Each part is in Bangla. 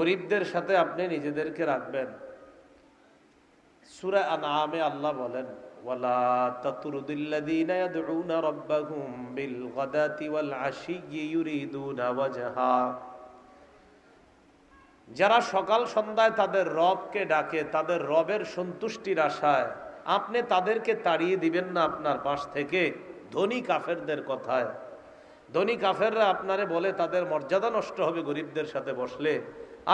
গরিবদের সাথে আপনি নিজেদেরকে রাখবেন সুরা আনামে আল্লাহ বলেন যারা সকাল সন্ধ্যায় তাদের রবকে ডাকে তাদের রবের সন্তুষ্টির আশায় আপনি তাদেরকে তাড়িয়ে দিবেন না আপনার পাশ থেকে ধনী কাফেরদের কথায় ধনী কাফেররা আপনারে বলে তাদের মর্যাদা নষ্ট হবে গরিবদের সাথে বসলে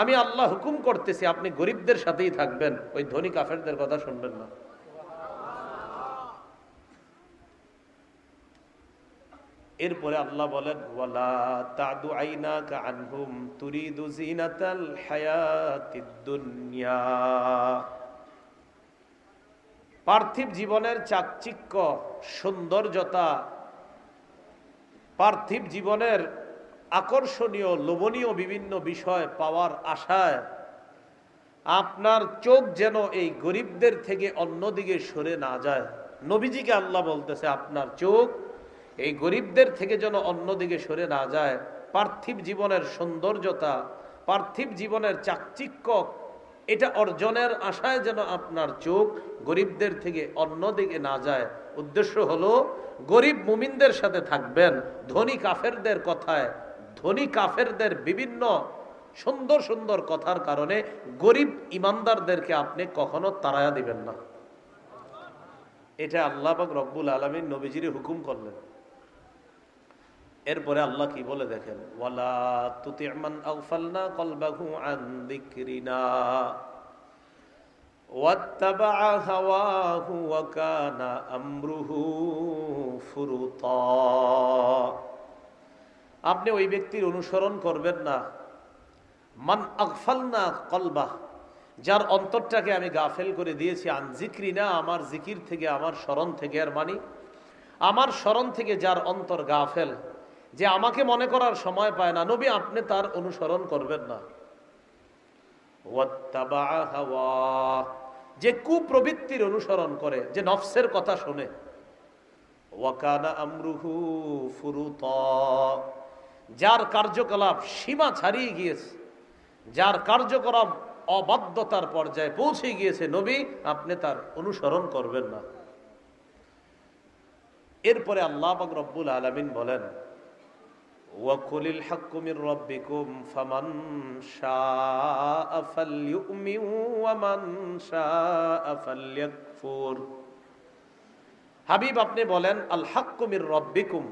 আমি আল্লাহ হুকুম করতেছি আপনি গরিবদের সাথেই থাকবেন ওই ধনী কাফেরদের কথা শুনবেন না এরপরে আল্লাহ বলেন দুনিয়া পার্থিব জীবনের চাকচিক্য সৌন্দর্যতা পার্থিব জীবনের আকর্ষণীয় লোভনীয় বিভিন্ন বিষয় পাওয়ার আশায় আপনার চোখ যেন এই গরিবদের থেকে অন্যদিকে সরে না যায় নবীজিকে আল্লাহ বলতেছে আপনার চোখ এই গরিবদের থেকে যেন অন্যদিকে সরে না যায় পার্থিব জীবনের সৌন্দর্যতা পার্থিব জীবনের চাকচিক্য এটা অর্জনের আশায় যেন আপনার চোখ গরিবদের থেকে অন্যদিকে না যায় উদ্দেশ্য হলো গরিব মুমিনদের সাথে থাকবেন ধনী কাফেরদের কথায় ধনী কাফেরদের বিভিন্ন সুন্দর সুন্দর কথার কারণে গরিব ইমানদারদেরকে আপনি কখনো তারায়া দিবেন না এটা আল্লাহ রব্বুল আলমী নবীজির হুকুম করলেন এরপরে আল্লাহ কি বলে দেখেন ওয়ালা আন ওয়াত্তাবা আপনি ওই ব্যক্তির অনুসরণ করবেন না মান আকফাল না কলবা যার অন্তরটাকে আমি গাফেল করে দিয়েছি আনজিক্রি না আমার জিকির থেকে আমার স্মরণ থেকে আর মানি আমার স্মরণ থেকে যার অন্তর গাফেল যে আমাকে মনে করার সময় পায় না নবী আপনি তার অনুসরণ করবেন না যে কুপ্রবৃত্তির অনুসরণ করে যে নফসের কথা শোনে ওয়াকানা আমরুহু যার কার্যকলাপ সীমা ছাড়িয়ে গিয়েছে যার কার্যকলাপ অবাধ্যতার পর্যায়ে পৌঁছে গিয়েছে নবী আপনি তার অনুসরণ করবেন না এরপরে আল্লাহ রব্বুল আলমিন বলেন ওয়াকুলিল হাবিব আপনি বলেন আল হাক্কুমির রব্বিকুম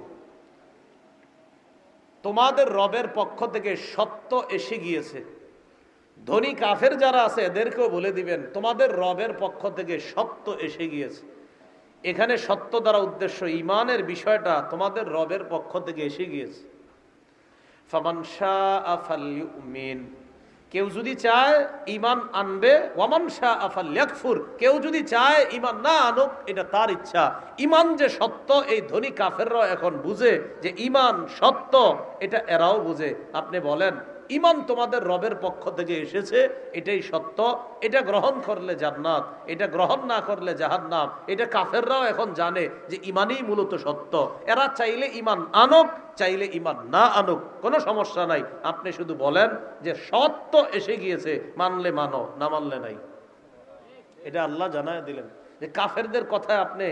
তোমাদের রবের পক্ষ থেকে সত্য এসে গিয়েছে ধনী কাফের যারা আছে এদেরকেও বলে দিবেন তোমাদের রবের পক্ষ থেকে সত্য এসে গিয়েছে এখানে সত্য দ্বারা উদ্দেশ্য ইমানের বিষয়টা তোমাদের রবের পক্ষ থেকে এসে গিয়েছে ফমান শাহ আফাল কেউ যদি চায় ইমান আনবে ওমান শাহ আফাল লেখফুর কেউ যদি চায় ইমান না আনুক এটা তার ইচ্ছা ইমান যে সত্য এই ধনী কাফেররাও এখন বুঝে যে ইমান সত্য এটা এরাও বুঝে আপনি বলেন ইমান তোমাদের রবের পক্ষ থেকে এসেছে এটাই সত্য এটা গ্রহণ করলে জান্নাত এটা গ্রহণ না করলে জাহান্নাম এটা কাফেররাও এখন জানে যে ইমানই মূলত সত্য এরা চাইলে ইমান আনক চাইলে ইমান না আনুক কোনো সমস্যা নাই আপনি শুধু বলেন যে সত্য এসে গিয়েছে মানলে মানো না মানলে নাই এটা আল্লাহ জানায় দিলেন যে কাফেরদের কথায় আপনি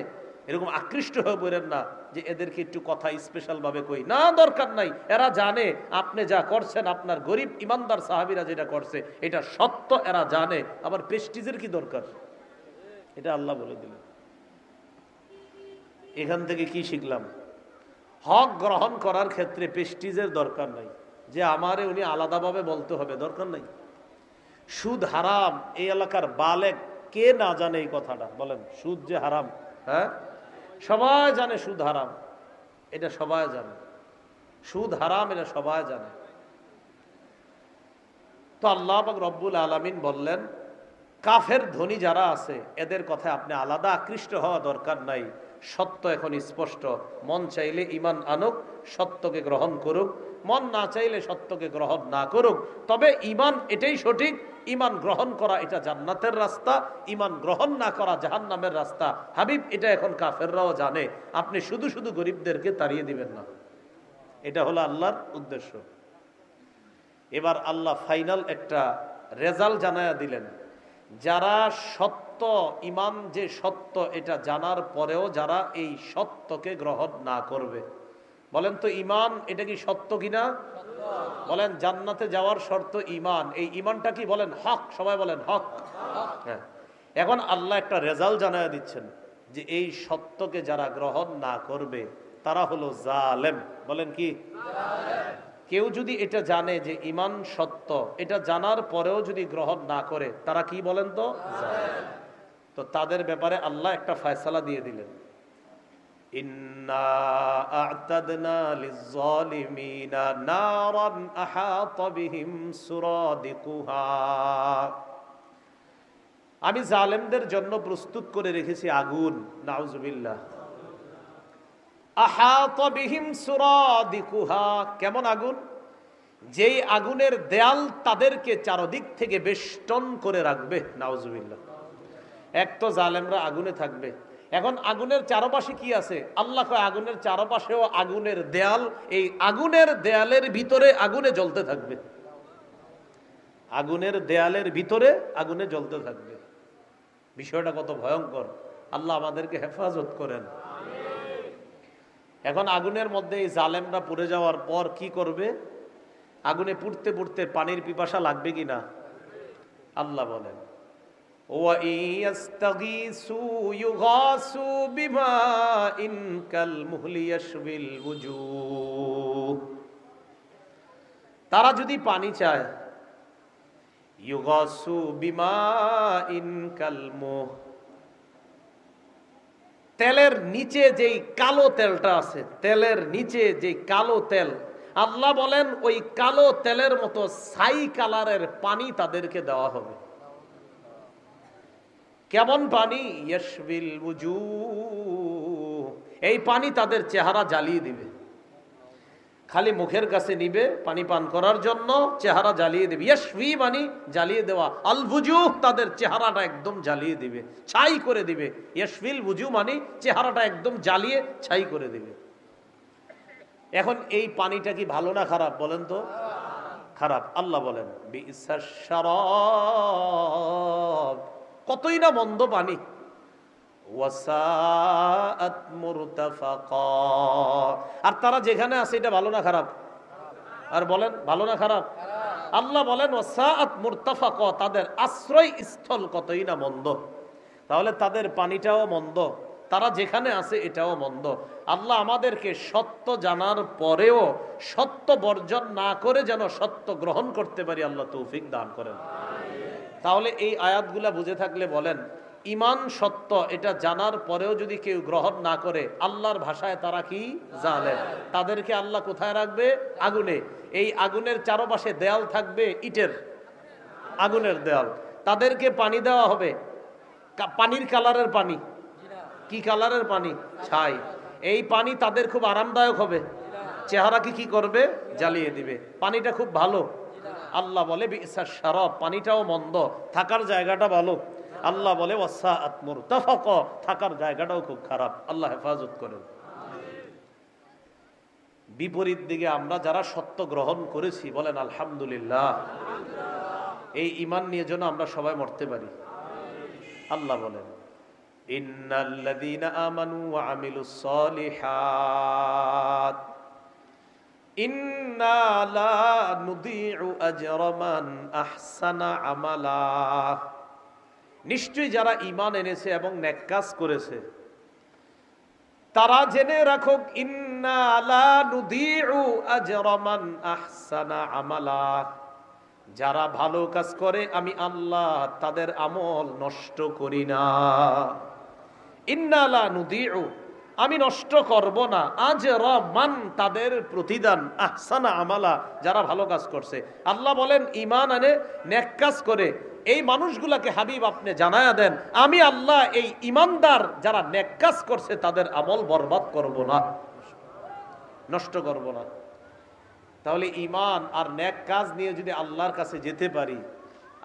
এরকম আকৃষ্ট হয়ে পড়েন না যে এদেরকে একটু কথা স্পেশালভাবে কই না দরকার নাই এরা জানে আপনি যা করছেন আপনার গরিব ইমানদার সাহাবিরা যেটা করছে এটা সত্য এরা জানে আবার পেস্টিজের কি দরকার এটা আল্লাহ বলে দিলেন এখান থেকে কি শিখলাম হক গ্রহণ করার ক্ষেত্রে পেস্টিজের দরকার নাই যে আমারে উনি আলাদাভাবে বলতে হবে দরকার নাই সুদ হারাম এই এলাকার বালেক কে না জানে এই কথাটা বলেন সুদ যে হারাম হ্যাঁ সবাই জানে সুদ হারাম এটা সবাই জানে সুদ হারাম এটা সবাই জানে তো আল্লাহ রব্বুল আলমিন বললেন কাফের ধনী যারা আছে এদের কথা আপনি আলাদা আকৃষ্ট হওয়া দরকার নাই সত্য এখন স্পষ্ট মন চাইলে ইমান আনুক সত্যকে গ্রহণ করুক মন না চাইলে সত্যকে গ্রহণ না করুক তবে ইমান এটাই সঠিক ইমান গ্রহণ করা এটা জান্নাতের রাস্তা ইমান গ্রহণ না করা জাহান নামের রাস্তা হাবিব এটা এখন কাফেররাও জানে আপনি শুধু শুধু গরিবদেরকে তাড়িয়ে দিবেন না এটা হলো আল্লাহর উদ্দেশ্য এবার আল্লাহ ফাইনাল একটা রেজাল্ট জানায়া দিলেন যারা সত্য ইমান যে সত্য এটা জানার পরেও যারা এই সত্যকে গ্রহণ না করবে বলেন তো ইমান এটা কি সত্য কিনা বলেন জান্নাতে যাওয়ার শর্ত ইমান এই ইমানটা কি বলেন হক সবাই বলেন হক হ্যাঁ এখন আল্লাহ একটা রেজাল্ট জানায় দিচ্ছেন যে এই সত্যকে যারা গ্রহণ না করবে তারা হলো জালেম বলেন কি কেউ যদি এটা জানে যে ইমান সত্য এটা জানার পরেও যদি গ্রহণ না করে তারা কি বলেন তো তো তাদের ব্যাপারে আল্লাহ একটা ফয়সালা দিয়ে দিলেন আমি জালেমদের জন্য প্রস্তুত করে রেখেছি আগুন নাউজুবিল্লাহ কেমন আগুন যেই আগুনের দেয়াল তাদেরকে চারদিক থেকে বেষ্টন করে রাখবে নাউজুবিল্লাহ এক তো জালেমরা আগুনে থাকবে এখন আগুনের চারপাশে কি আছে আল্লাহ আগুনের চারপাশেও আগুনের দেয়াল এই আগুনের দেয়ালের ভিতরে আগুনে জ্বলতে থাকবে আগুনের দেয়ালের ভিতরে আগুনে জ্বলতে থাকবে বিষয়টা কত ভয়ঙ্কর আল্লাহ আমাদেরকে হেফাজত করেন এখন আগুনের মধ্যে এই জালেমরা পড়ে যাওয়ার পর কি করবে আগুনে পুড়তে পুড়তে পানির পিপাসা লাগবে কি না আল্লাহ বলেন وإن يستغيثوا يغاثوا بماء كالمهل يشوي الوجوه তারা যদি পানি চায় ইউগাসু বিমা ইন কালমোহ তেলের নিচে যেই কালো তেলটা আছে তেলের নিচে যে কালো তেল আল্লাহ বলেন ওই কালো তেলের মতো সাই কালারের পানি তাদেরকে দেওয়া হবে কেমন পানি ইয়শবিল বুজু এই পানি তাদের চেহারা জ্বালিয়ে দিবে খালি মুখের কাছে নিবে পানি পান করার জন্য চেহারা জ্বালিয়ে দেবে ইয়াসবি মানি জ্বালিয়ে দেওয়া আল বুজু তাদের চেহারাটা একদম জ্বালিয়ে দিবে ছাই করে দিবে ইয়াসবিল বুজু মানি চেহারাটা একদম জ্বালিয়ে ছাই করে দিবে এখন এই পানিটা কি ভালো না খারাপ বলেন তো খারাপ আল্লাহ বলেন বি কতই না মন্দ বাণী আর তারা যেখানে আছে এটা ভালো না খারাপ আর বলেন ভালো না খারাপ আল্লাহ বলেন তাদের আশ্রয় স্থল কতই না মন্দ তাহলে তাদের পানিটাও মন্দ তারা যেখানে আছে এটাও মন্দ আল্লাহ আমাদেরকে সত্য জানার পরেও সত্য বর্জন না করে যেন সত্য গ্রহণ করতে পারি আল্লাহ তৌফিক দান করেন তাহলে এই আয়াতগুলা বুঝে থাকলে বলেন ইমান সত্য এটা জানার পরেও যদি কেউ গ্রহণ না করে আল্লাহর ভাষায় তারা কি জানেন তাদেরকে আল্লাহ কোথায় রাখবে আগুনে এই আগুনের চারপাশে দেয়াল থাকবে ইটের আগুনের দেয়াল তাদেরকে পানি দেওয়া হবে পানির কালারের পানি কি কালারের পানি ছাই এই পানি তাদের খুব আরামদায়ক হবে চেহারাকে কি করবে জ্বালিয়ে দিবে পানিটা খুব ভালো আল্লাহ বলে বিসার সারব পানিটাও মন্দ থাকার জায়গাটা ভালো আল্লাহ বলে থাকার জায়গাটাও খুব খারাপ আল্লাহ হেফাজত করেন বিপরীত দিকে আমরা যারা সত্য গ্রহণ করেছি বলেন আলহামদুলিল্লাহ এই ইমান নিয়ে যেন আমরা সবাই মরতে পারি আল্লাহ বলেন আমানু আমিলুস সলিহাত নিশ্চয় যারা ইমান এনেছে এবং ন্যাক করেছে তারা জেনে রাখুক আমালা যারা ভালো কাজ করে আমি আল্লাহ তাদের আমল নষ্ট করি না ইন্না লা নুদিউ আমি নষ্ট করব না আজ রান তাদের প্রতিদান আহসানা আমালা যারা ভালো কাজ করছে আল্লাহ বলেন ইমান আনে ন্যাক কাজ করে এই মানুষগুলাকে হাবিব আপনি জানায়া দেন আমি আল্লাহ এই ইমানদার যারা ন্যাক কাজ করছে তাদের আমল বরবাদ করব না নষ্ট করব না তাহলে ইমান আর ন্যাক কাজ নিয়ে যদি আল্লাহর কাছে যেতে পারি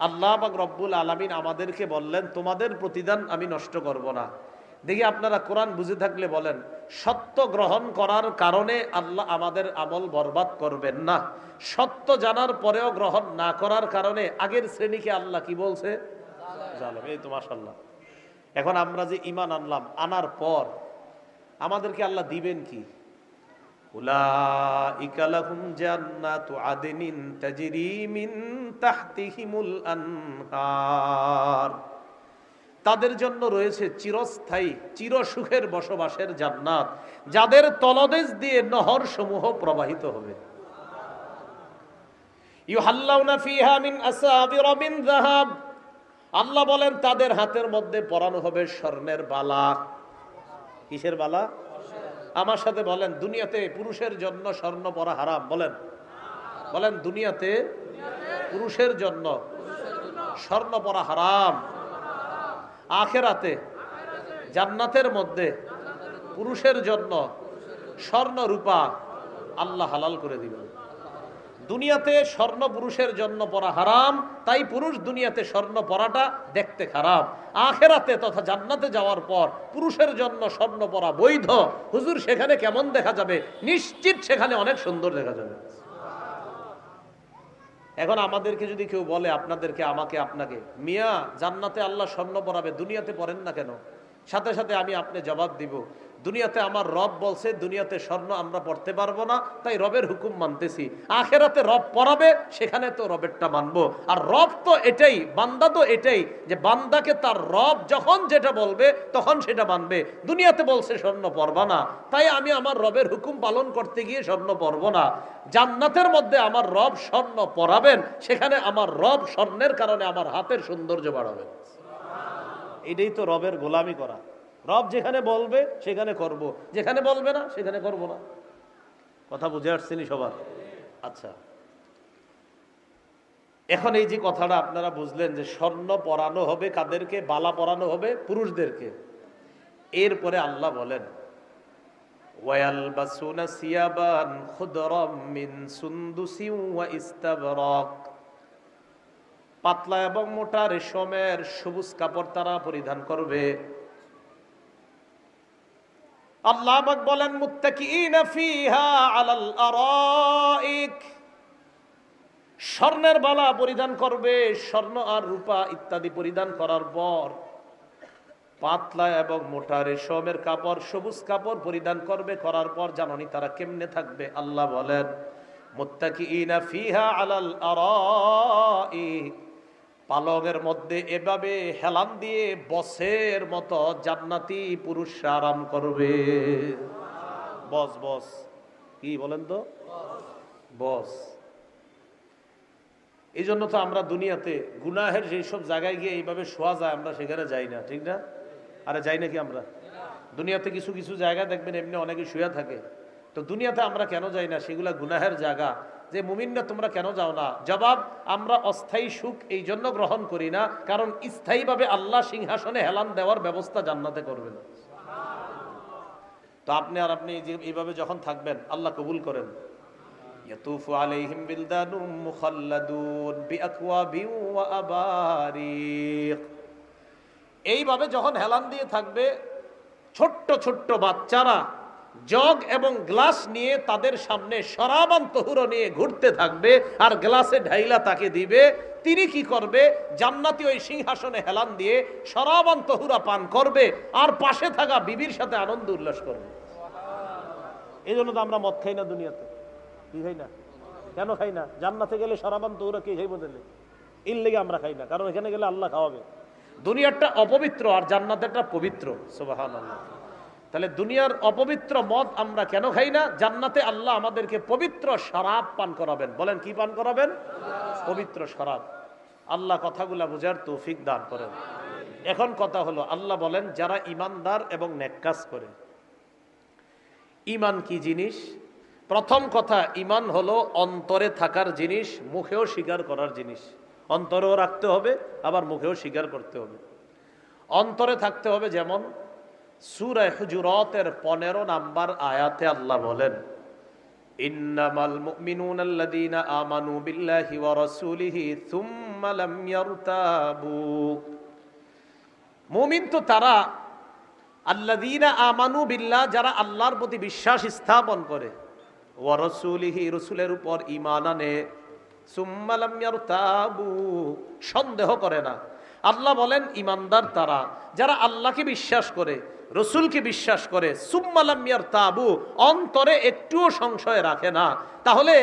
আল্লাহ বা রব্বুল আলমিন আমাদেরকে বললেন তোমাদের প্রতিদান আমি নষ্ট করব না দেখি আপনারা কোরআন বুঝে থাকলে বলেন সত্য গ্রহণ করার কারণে আল্লাহ আমাদের আমল বরবাদ করবেন না সত্য জানার পরেও গ্রহণ না করার কারণে আগের শ্রেণীকে আল্লাহ কি বলছে এই তো মাসাল্লাহ এখন আমরা যে ইমান আনলাম আনার পর আমাদেরকে আল্লাহ দিবেন কি আদনিন তাজরি তাহতিহিমুল আনহার তাদের জন্য রয়েছে চিরস্থায়ী চির সুখের বসবাসের জান্নাত যাদের তলদেশ দিয়ে নহর সমূহ প্রবাহিত হবে আল্লাহ বলেন তাদের হাতের মধ্যে পরানো হবে স্বর্ণের বালা কিসের বালা আমার সাথে বলেন দুনিয়াতে পুরুষের জন্য স্বর্ণ পরা হারাম বলেন বলেন দুনিয়াতে পুরুষের জন্য স্বর্ণ পরা হারাম আখেরাতে জান্নাতের মধ্যে পুরুষের জন্য স্বর্ণ রূপা আল্লাহ হালাল করে দিবেন দুনিয়াতে স্বর্ণ পুরুষের জন্য পরা হারাম তাই পুরুষ দুনিয়াতে স্বর্ণ পরাটা দেখতে খারাপ আখেরাতে তথা জান্নাতে যাওয়ার পর পুরুষের জন্য স্বর্ণ পরা বৈধ হুজুর সেখানে কেমন দেখা যাবে নিশ্চিত সেখানে অনেক সুন্দর দেখা যাবে এখন আমাদেরকে যদি কেউ বলে আপনাদেরকে আমাকে আপনাকে মিয়া জান্নাতে আল্লাহ স্বর্ণ পরাবে দুনিয়াতে পড়েন না কেন সাথে সাথে আমি আপনি জবাব দিব দুনিয়াতে আমার রব বলছে দুনিয়াতে স্বর্ণ আমরা পড়তে পারবো না তাই রবের হুকুম মানতেছি আখেরাতে রব পড়াবে সেখানে তো রবেরটা মানবো আর রব তো এটাই বান্দা তো এটাই যে বান্দাকে তার রব যখন যেটা বলবে তখন সেটা মানবে দুনিয়াতে বলছে স্বর্ণ পরবা না তাই আমি আমার রবের হুকুম পালন করতে গিয়ে স্বর্ণ পরব না জান্নাতের মধ্যে আমার রব স্বর্ণ পরাবেন সেখানে আমার রব স্বর্ণের কারণে আমার হাতের সৌন্দর্য বাড়াবেন এটাই তো রবের গোলামি করা রব যেখানে বলবে সেখানে করব। যেখানে বলবে না সেখানে করব না কথা বুঝে আসছেনি সবার আচ্ছা এখন এই যে কথাটা আপনারা বুঝলেন যে স্বর্ণ পরানো হবে কাদেরকে বালা পরানো হবে পুরুষদেরকে এরপরে আল্লাহ বলেন পাতলা এবং মোটা রেশমের সবুজ কাপড় তারা পরিধান করবে আল্লাহ পাক বলেন মুত্তাকিনা ফিহা আলাল আরাইক স্বর্ণের বালা পরিধান করবে স্বর্ণ আর রূপা ইত্যাদি পরিধান করার পর পাতলা এবং মোটা রেশমের কাপড় সবুজ কাপড় পরিধান করবে করার পর জাননি তারা কেমনে থাকবে আল্লাহ বলেন মুত্তাকিনা ফিহা আলাল আরাইক পালঙের মধ্যে এভাবে হেলান দিয়ে বসের মতো জান্নাতি পুরুষ আরাম করবে বস বস কি বলেন তো বস এই জন্য তো আমরা দুনিয়াতে গুনাহের যে সব জায়গায় গিয়ে এইভাবে শোয়া যায় আমরা সেখানে যাই না ঠিক না আরে যাই নাকি আমরা দুনিয়াতে কিছু কিছু জায়গা দেখবেন এমনি অনেকে শুয়ে থাকে তো দুনিয়াতে আমরা কেন যাই না সেগুলা গুনাহের জায়গা যে মুমিনরা তোমরা কেন যাও না জবাব আমরা অস্থায়ী সুখ এই জন্য গ্রহণ করি না কারণ স্থায়ীভাবে আল্লাহ সিংহাসনে হেলান দেওয়ার ব্যবস্থা জান্নাতে করবেন তো আপনি আর আপনি এইভাবে যখন থাকবেন আল্লাহ কবুল করেন এইভাবে যখন হেলান দিয়ে থাকবে ছোট্ট ছোট্ট বাচ্চারা জগ এবং গ্লাস নিয়ে তাদের সামনে সরাবান তহুর নিয়ে ঘুরতে থাকবে আর গ্লাসে ঢাইলা তাকে দিবে তিনি কি করবে জান্নাতি ওই সিংহাসনে হেলান দিয়ে সরাবান তহুরা পান করবে আর পাশে থাকা বিবির সাথে আনন্দ উল্লাস করবে এই জন্য তো আমরা মদ খাই না দুনিয়াতে কি খাই না কেন খাই না জান্নাতে গেলে সরাবান তহুরা কি খাই বদলে এর লেগে আমরা খাই না কারণ এখানে গেলে আল্লাহ খাওয়াবে দুনিয়াটা অপবিত্র আর জান্নাতেরটা পবিত্র সোবাহ আল্লাহ তাহলে দুনিয়ার অপবিত্র মদ আমরা কেন খাই না জান্নাতে আল্লাহ আমাদেরকে পবিত্র শরাব পান করাবেন বলেন কি পান করাবেন পবিত্র শরাব আল্লাহ কথাগুলা বোঝার তৌফিক দান করেন এখন কথা হলো আল্লাহ বলেন যারা ইমানদার এবং নেককাজ করে ইমান কি জিনিস প্রথম কথা ইমান হলো অন্তরে থাকার জিনিস মুখেও স্বীকার করার জিনিস অন্তরেও রাখতে হবে আবার মুখেও স্বীকার করতে হবে অন্তরে থাকতে হবে যেমন সুরায় হুজুরতের পনেরো নাম্বার আয়াতে আল্লাহ বলেন ইন্নামাল মুমিনুন আল্লাযীনা আমানু বিল্লাহি ওয়া রাসূলিহি সুম্মা লাম ইয়ারতাবু মুমিন তো তারা আল্লাযীনা আমানু বিল্লাহ যারা আল্লাহর প্রতি বিশ্বাস স্থাপন করে ওয়া রাসূলিহি রাসূলের উপর ঈমান আনে সুম্মা লাম ইয়ারতাবু সন্দেহ করে না আল্লাহ বলেন ইমানদার তারা যারা আল্লাহকে বিশ্বাস করে রসুলকে বিশ্বাস করে সুম্মালামিয়ার তাবু অন্তরে একটুও সংশয় রাখে না তাহলে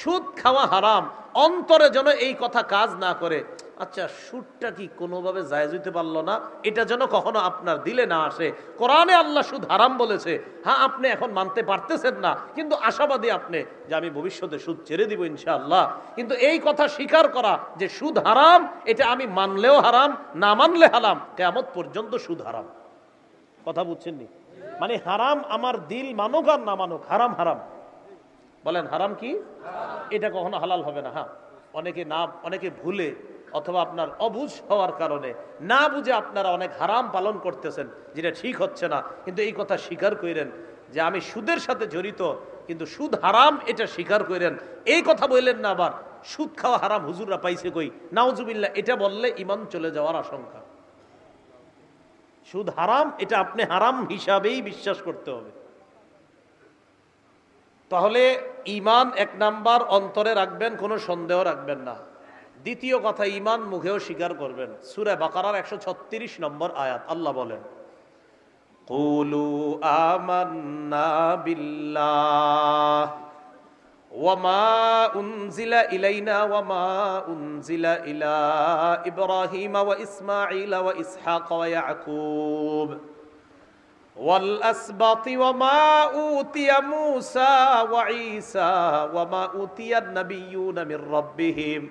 সুদ খাওয়া হারাম অন্তরে যেন এই কথা কাজ না করে আচ্ছা সুদটা কি কোনোভাবে জায়জ হইতে পারলো না এটা যেন কখনো আপনার দিলে না আসে কোরআনে আল্লাহ সুদ হারাম বলেছে হ্যাঁ আপনি এখন মানতে পারতেছেন না কিন্তু আশাবাদী আপনি যে আমি ভবিষ্যতে সুদ ছেড়ে দিব ইনশাআল্লাহ কিন্তু এই কথা স্বীকার করা যে সুদ হারাম এটা আমি মানলেও হারাম না মানলে হারাম কেমত পর্যন্ত সুদ হারাম কথা বুঝছেননি মানে হারাম আমার দিল মানুক আর না মানুক হারাম হারাম বলেন হারাম কি এটা কখনো হালাল হবে না হ্যাঁ অনেকে না অনেকে ভুলে অথবা আপনার অবুঝ হওয়ার কারণে না বুঝে আপনারা অনেক হারাম পালন করতেছেন যেটা ঠিক হচ্ছে না কিন্তু এই কথা স্বীকার করিলেন যে আমি সুদের সাথে জড়িত কিন্তু সুদ হারাম এটা স্বীকার করিলেন এই কথা বললেন না আবার সুদ খাওয়া হারাম হুজুররা পাইছে কই নাওজুবিল্লা এটা বললে ইমান চলে যাওয়ার আশঙ্কা সুদ হারাম এটা আপনি হারাম হিসাবেই বিশ্বাস করতে হবে তাহলে ইমান এক নাম্বার অন্তরে রাখবেন কোনো সন্দেহ রাখবেন না দ্বিতীয় কথা ইমান মুখেও স্বীকার করবেন সুরে বাকারার একশো ছত্রিশ নম্বর আয়াত আল্লাহ বলেন কুলু آمنا وما أنزل إلينا وما أنزل إلى إبراهيم وإسماعيل وإسحاق ويعقوب والأسباط وما أوتي موسى وعيسى وما أوتي النبيون من ربهم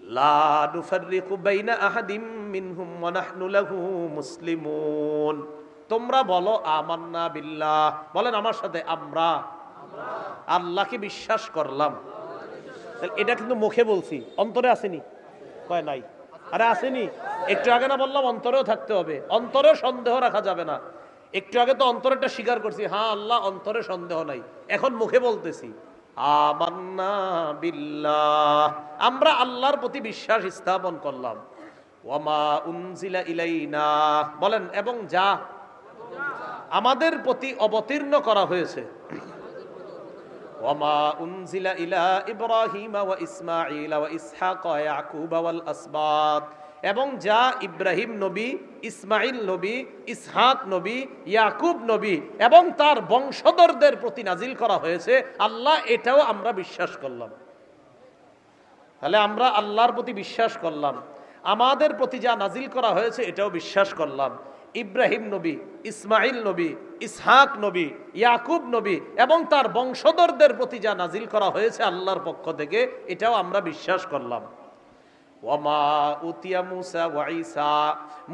لا نفرق بين أحد منهم ونحن له مسلمون تمرا بلو آمنا بالله بلن عمر أمرا আল্লাহকে বিশ্বাস করলাম এটা কিন্তু মুখে বলছি অন্তরে আসেনি কয় নাই আরে আসেনি একটু আগে না বললাম অন্তরেও থাকতে হবে অন্তরে সন্দেহ রাখা যাবে না একটু আগে তো অন্তরেটা স্বীকার করছি হ্যাঁ আল্লাহ অন্তরে সন্দেহ নাই এখন মুখে বলতেছি আমরা আল্লাহর প্রতি বিশ্বাস স্থাপন করলাম ওমা উনজিলা ইলাইনা বলেন এবং যা আমাদের প্রতি অবতীর্ণ করা হয়েছে وما أنزل إلى إبراهيم وإسماعيل وإسحاق ويعقوب والأسباط এবং যা ইব্রাহিম নবী ইসমাইল নবী ইসহাক নবী ইয়াকুব নবী এবং তার বংশধরদের প্রতি নাজিল করা হয়েছে আল্লাহ এটাও আমরা বিশ্বাস করলাম তাহলে আমরা আল্লাহর প্রতি বিশ্বাস করলাম আমাদের প্রতি যা নাজিল করা হয়েছে এটাও বিশ্বাস করলাম ইব্রাহিম নবী ইসমাইল নবী ইসহাক নবী ইয়াকুব নবী এবং তার বংশধরদের প্রতি যা নাজিল করা হয়েছে আল্লাহর পক্ষ থেকে এটাও আমরা বিশ্বাস করলাম ওমা উতিয়া মুসা ওয়াইসা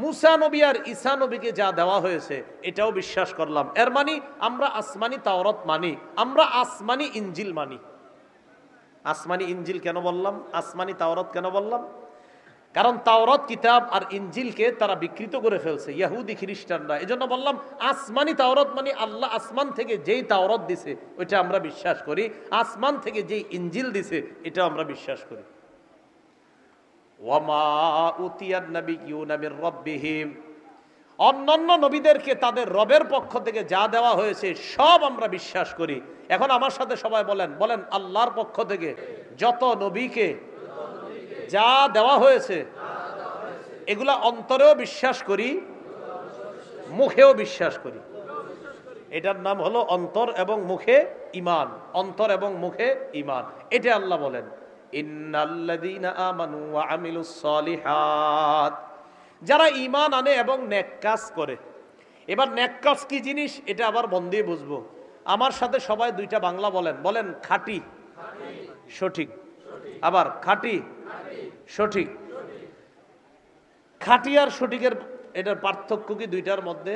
মুসা নবী আর ঈসা নবীকে যা দেওয়া হয়েছে এটাও বিশ্বাস করলাম এর মানে আমরা আসমানি তাওরত মানি আমরা আসমানি ইঞ্জিল মানি আসমানি ইঞ্জিল কেন বললাম আসমানি তাওরত কেন বললাম কারণ তাওরত কিতাব আর ইঞ্জিলকে তারা বিকৃত করে ফেলছে ইয়াহুদি খ্রিস্টানরা এজন্য বললাম আসমানি তাওরত মানে আল্লাহ আসমান থেকে যেই তাওরত দিছে ওইটা আমরা বিশ্বাস করি আসমান থেকে যেই ইঞ্জিল দিছে এটা আমরা বিশ্বাস করি ওয়ামা অন্যান্য নবীদেরকে তাদের রবের পক্ষ থেকে যা দেওয়া হয়েছে সব আমরা বিশ্বাস করি এখন আমার সাথে সবাই বলেন বলেন আল্লাহর পক্ষ থেকে যত নবীকে যা দেওয়া হয়েছে এগুলা অন্তরেও বিশ্বাস করি মুখেও বিশ্বাস করি এটার নাম হলো অন্তর এবং মুখে ইমান অন্তর এবং মুখে ইমান এটা আল্লাহ বলেন যারা ইমান আনে এবং ন্যাক কাজ করে এবার ন্যাক কাজ কি জিনিস এটা আবার মন দিয়ে বুঝবো আমার সাথে সবাই দুইটা বাংলা বলেন বলেন খাটি সঠিক আবার খাটি সঠিক খাটি আর সঠিকের এটার পার্থক্য কি দুইটার মধ্যে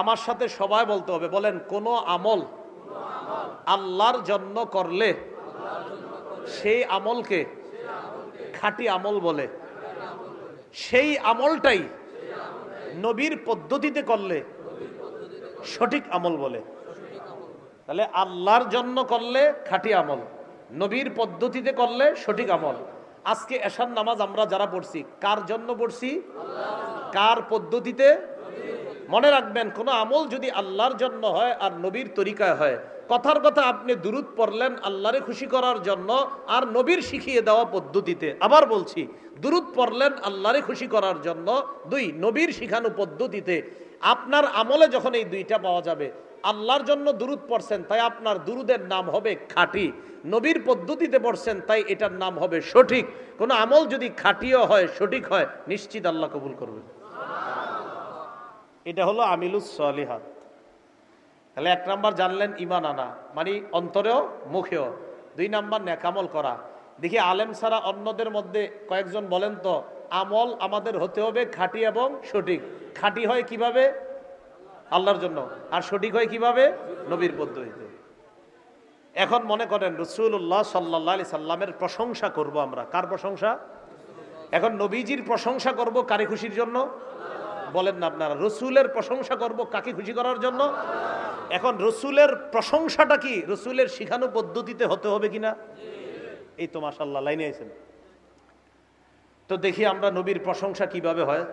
আমার সাথে সবাই বলতে হবে বলেন কোন আমল আল্লাহর জন্য করলে সেই আমলকে খাঁটি আমল বলে সেই আমলটাই নবীর পদ্ধতিতে করলে সঠিক আমল বলে তাহলে আল্লাহর জন্য করলে খাঁটি আমল নবীর পদ্ধতিতে করলে সঠিক আমল আজকে এসার নামাজ আমরা যারা পড়ছি কার জন্য পড়ছি কার পদ্ধতিতে মনে রাখবেন কোনো আমল যদি আল্লাহর জন্য হয় আর নবীর তরিকায় হয় কথার কথা আপনি দূরত পড়লেন আল্লাহরে খুশি করার জন্য আর নবীর শিখিয়ে দেওয়া পদ্ধতিতে আবার বলছি দূরত পড়লেন আল্লাহরে খুশি করার জন্য দুই নবীর শিখানো পদ্ধতিতে আপনার আমলে যখন এই দুইটা পাওয়া যাবে আল্লাহর জন্য দুরুদ পড়ছেন তাই আপনার দুরুদের নাম হবে খাঁটি নবীর পদ্ধতিতে পড়ছেন তাই এটার নাম হবে সঠিক কোনো আমল যদি খাঁটিও হয় সঠিক হয় নিশ্চিত আল্লাহ কবুল করবেন এটা হলো আমিলুস সালিহাত তাহলে এক নাম্বার জানলেন ইমান আনা মানে অন্তরেও মুখেও দুই নাম্বার ন্যাকামল করা দেখি আলেম সারা অন্যদের মধ্যে কয়েকজন বলেন তো আমল আমাদের হতে হবে খাঁটি এবং সঠিক খাঁটি হয় কিভাবে আল্লাহর জন্য আর সঠিক হয় কিভাবে নবীর পদ্ধতিতে এখন মনে করেন রসুল্লাহ সাল্লা সাল্লামের প্রশংসা করব আমরা কার প্রশংসা এখন নবীজির প্রশংসা করব কারে খুশির জন্য বলেন না আপনারা রসুলের প্রশংসা করব কাকে খুশি করার জন্য এখন রসুলের প্রশংসাটা কি রসুলের শিখানো পদ্ধতিতে হতে হবে কিনা এই তো মাসাল্লাহ লাইনে আছেন তো দেখি আমরা নবীর প্রশংসা কিভাবে হয়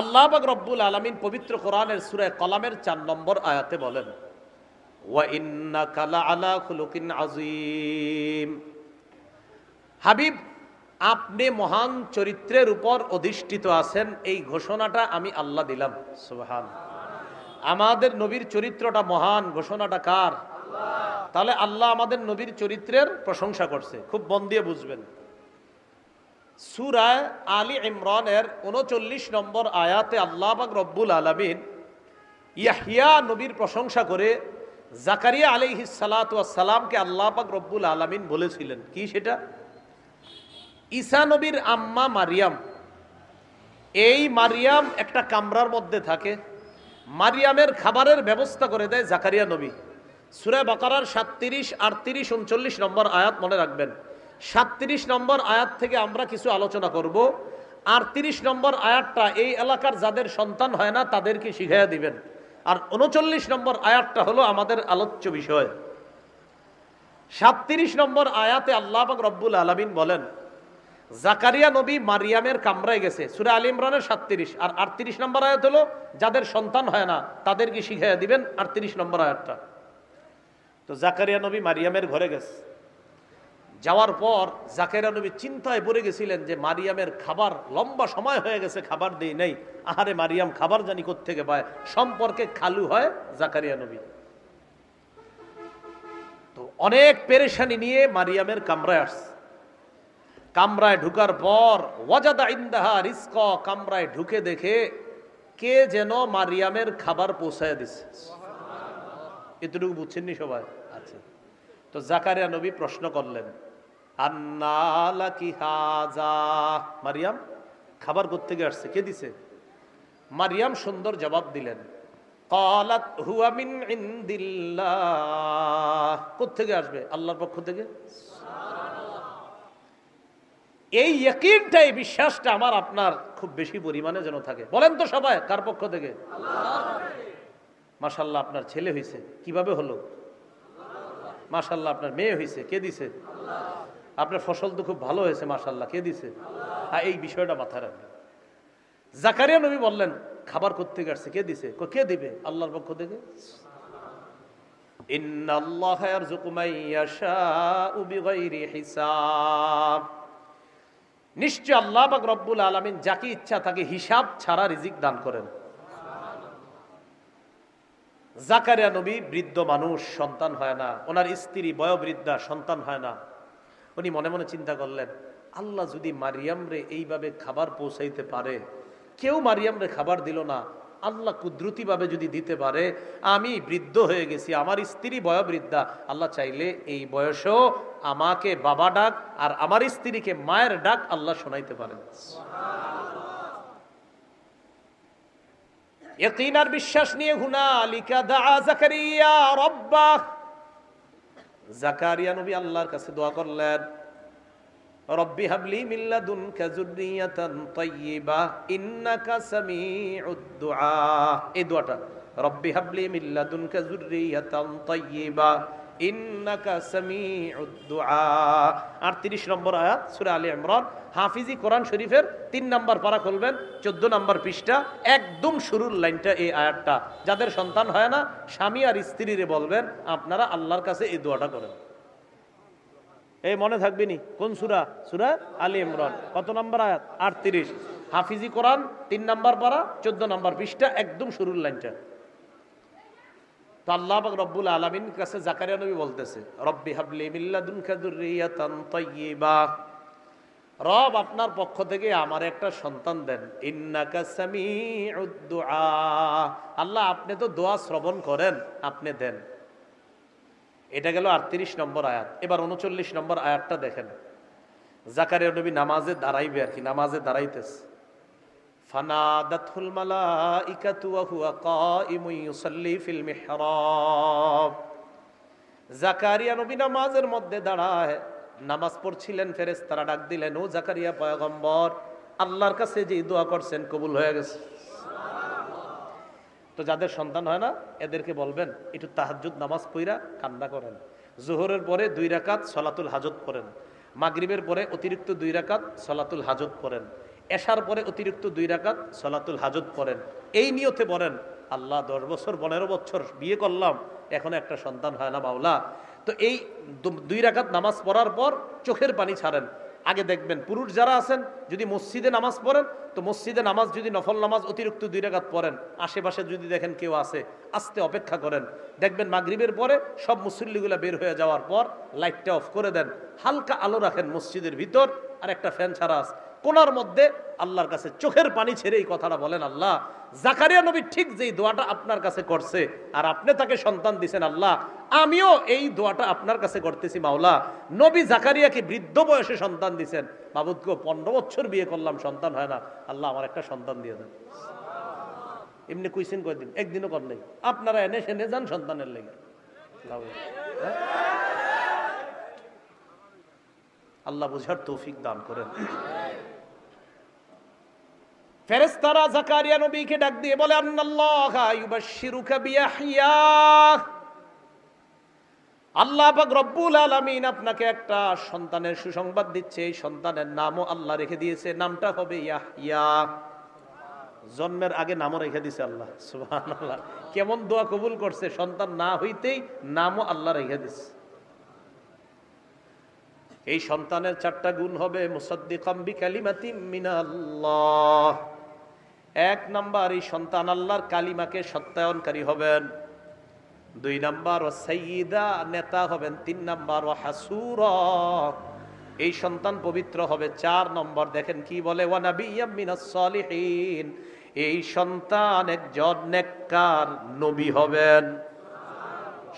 আল্লাহ রব্বুল আলমিন পবিত্র কোরআনের সুরে কলামের চার নম্বর আয়াতে বলেন আজিম হাবিব আপনি মহান চরিত্রের উপর অধিষ্ঠিত আছেন এই ঘোষণাটা আমি আল্লাহ দিলাম সুহান আমাদের নবীর চরিত্রটা মহান ঘোষণাটা কার তাহলে আল্লাহ আমাদের নবীর চরিত্রের প্রশংসা করছে খুব মন দিয়ে বুঝবেন সুরায় আলী ইমরানের উনচল্লিশ নম্বর আয়াতে আল্লাহবাক রব্বুল আলমিন ইয়াহিয়া নবীর প্রশংসা করে জাকারিয়া আলিহি সালাতামকে আল্লাহবাক রব্বুল আলমিন বলেছিলেন কি সেটা ঈসা নবীর আম্মা মারিয়াম এই মারিয়াম একটা কামরার মধ্যে থাকে মারিয়ামের খাবারের ব্যবস্থা করে দেয় জাকারিয়া নবী সুরে বাকারার সাতত্রিশ আটত্রিশ উনচল্লিশ নম্বর আয়াত মনে রাখবেন সাতত্রিশ নম্বর আয়াত থেকে আমরা কিছু আলোচনা করব আর তিরিশ নম্বর আয়াতটা এই এলাকার যাদের সন্তান হয় না তাদেরকে শিখাইয়া দিবেন আর উনচল্লিশ নম্বর আয়াতটা হলো আমাদের আলোচ্য বিষয় সাতত্রিশ নম্বর আয়াতে আল্লাহ রব্বুল আলমিন বলেন জাকারিয়া নবী মারিয়ামের কামরায় গেছে সুরে আলী ইমরানের সাতত্রিশ আর আটত্রিশ নম্বর আয়াত হলো যাদের সন্তান হয় না তাদেরকে শিখাইয়া দিবেন আটত্রিশ নম্বর আয়াতটা তো জাকারিয়া নবী মারিয়ামের ঘরে গেছে যাওয়ার পর জাকেরা নবী চিন্তায় পড়ে গেছিলেন যে মারিয়ামের খাবার লম্বা সময় হয়ে গেছে খাবার দিই নেই আহারে মারিয়াম খাবার জানি থেকে পায় সম্পর্কে খালু হয় জাকারিয়া নবী তো অনেক পেরেশানি নিয়ে মারিয়ামের কামরায় আসছে কামরায় ঢুকার পর ওয়াজাদা ইন্দাহা রিস্ক কামরায় ঢুকে দেখে কে যেন মারিয়ামের খাবার পৌঁছায় দিচ্ছে এতটুকু বুঝছেননি সবাই আচ্ছা তো জাকারিয়া নবী প্রশ্ন করলেন মারিয়াম খাবার থেকে আসছে কে দিছে মারিয়াম সুন্দর জবাব দিলেন কলাত হুয়ামিন ইন্দিল্লাহ থেকে আসবে আল্লাহর পক্ষ থেকে এই ইয়কিনটা বিশ্বাসটা আমার আপনার খুব বেশি পরিমাণে যেন থাকে বলেন তো সবাই কার পক্ষ থেকে মাশাল্লাহ আপনার ছেলে হয়েছে কিভাবে হলো মাশাল্লাহ আপনার মেয়ে হয়েছে কে দিছে আপনার ফসল তো খুব ভালো হয়েছে মাসাল্লাহ কে দিছে আর হ্যাঁ, এই বিষয়টা মাথায় রাখবে জাকারিয়া নবী বললেন খাবার করতে গেছে কে দিছে কে দিবে আল্লাহর পক্ষ থেকে নিশ্চয় আল্লাহ পাক রব্বুল আলমিন যাকে ইচ্ছা তাকে হিসাব ছাড়া রিজিক দান করেন জাকারিয়া নবী বৃদ্ধ মানুষ সন্তান হয় না ওনার স্ত্রী বয়বৃদ্ধা সন্তান হয় না উনি মনে মনে চিন্তা করলেন আল্লাহ যদি মারিয়াম রে এইভাবে খাবার পৌঁছাইতে পারে কেউ মারিয়াম রে খাবার দিল না আল্লাহ ভাবে যদি দিতে পারে আমি বৃদ্ধ হয়ে গেছি আমার স্ত্রী বয়বৃদ্ধা আল্লাহ চাইলে এই বয়সেও আমাকে বাবা ডাক আর আমার স্ত্রীকে মায়ের ডাক আল্লাহ শোনাইতে পারেন ইয়াকিন আর বিশ্বাস নিয়ে ঘুনা লিখা দা জাকারিয়া রব্বাহ زكريا نبي الله كسي دعا قرلان رب هب لي من لدنك ذرية طيبة إنك سميع الدعاء إدوة إيه رب هب لي من لدنك ذرية طيبة আর তিরিশ নম্বর আয়াত সুরে আলী ইমরান হাফিজি কোরআন শরীফের তিন নম্বর পারা খুলবেন চোদ্দ নম্বর পৃষ্ঠা একদম শুরুর লাইনটা এই আয়াতটা যাদের সন্তান হয় না স্বামী আর স্ত্রীরে বলবেন আপনারা আল্লাহর কাছে এই দোয়াটা করেন এই মনে থাকবে নি কোন সুরা সুরা আলী ইমরান কত নম্বর আয়াত আটত্রিশ হাফিজি কোরআন তিন নম্বর পারা চোদ্দ নম্বর পৃষ্ঠা একদম শুরুর লাইনটা তো আল্লাহ রব্বুল আলমিন কাছে জাকারিয়া নবী বলতেছে রব্বি হাবলি মিল্লাদুল্লাহ রব আপনার পক্ষ থেকে আমার একটা সন্তান দেন আল্লাহ আপনি তো দোয়া শ্রবণ করেন আপনি দেন এটা গেল আটত্রিশ নম্বর আয়াত এবার উনচল্লিশ নম্বর আয়াতটা দেখেন জাকারিয়া নবী নামাজে দাঁড়াইবে আর কি নামাজে দাঁড়াইতেছে فنادته الملائكة وهو قائم يصلي في المحراب জাকারিয়া নবী নামাজের মধ্যে দাঁড়ায় নামাজ পড়ছিলেন ফেরেশতারা ডাক দিলেন ও জাকারিয়া পয়গম্বর আল্লাহর কাছে যে দোয়া করছেন কবুল হয়ে গেছে তো যাদের সন্তান হয় না এদেরকে বলবেন একটু তাহাজুদ নামাজ পইরা কান্না করেন জোহরের পরে দুই রাকাত সলাতুল হাজত পড়েন মাগরিবের পরে অতিরিক্ত দুই রাকাত সলাতুল হাজত পড়েন এসার পরে অতিরিক্ত দুই রাকাত সলাতুল হাজত পড়েন এই নিয়তে বলেন আল্লাহ দশ বছর পনেরো বছর বিয়ে করলাম এখনো একটা সন্তান হয় না বাউলা তো এই দুই রাকাত নামাজ পড়ার পর চোখের পানি ছাড়েন আগে দেখবেন পুরুষ যারা আছেন যদি মসজিদে নামাজ পড়েন তো মসজিদে নামাজ যদি নফল নামাজ অতিরিক্ত দুই রাগাত পড়েন আশেপাশে যদি দেখেন কেউ আছে আসতে অপেক্ষা করেন দেখবেন মাগরীবের পরে সব মুসল্লিগুলো বের হয়ে যাওয়ার পর লাইটটা অফ করে দেন হালকা আলো রাখেন মসজিদের ভিতর আর একটা ফ্যান ছাড়া আছে কোনার মধ্যে আল্লাহর কাছে চোখের পানি ছেড়ে এই কথাটা বলেন আল্লাহ জাকারিয়া নবী ঠিক যেই দোয়াটা আপনার কাছে করছে আর আপনি তাকে সন্তান দিছেন আল্লাহ আমিও এই দোয়াটা আপনার কাছে করতেছি মাওলা নবী জাকারিয়াকে বৃদ্ধ বয়সে সন্তান দিছেন মাবুদকে পনেরো বছর বিয়ে করলাম সন্তান হয় না আল্লাহ আমার একটা সন্তান দিয়ে দেন এমনি কুইসিন দিন একদিনও কর নেই আপনারা এনে সেনে যান সন্তানের লেগে আল্লাহ হ্যাঁ? বুঝার তৌফিক দান করেন ফেরেস্তারা জাকারিয়া নবীকে ডাক দিয়ে বলে আল্লাহ পাক রব্বুল আলামিন আপনাকে একটা সন্তানের সুসংবাদ দিচ্ছে এই সন্তানের নামও আল্লাহ রেখে দিয়েছে নামটা হবে ইয়াহিয়া জন্মের আগে নামও রেখে দিছে আল্লাহ সুবহানাল্লাহ কেমন দোয়া কবুল করছে সন্তান না হইতেই নামও আল্লাহ রেখে দিছে এই সন্তানের চারটা গুণ হবে মুসাদ্দিকাম বিকালিমাতিম মিনাল্লাহ এক নাম্বার এই সন্তান আল্লাহর কালিমাকে সত্যায়নকারী হবেন দুই নাম্বার ও সাইদা নেতা হবেন তিন নাম্বার ও হাসুর এই সন্তান পবিত্র হবে চার নম্বর দেখেন কি বলে এই সন্তান একজন নবী হবেন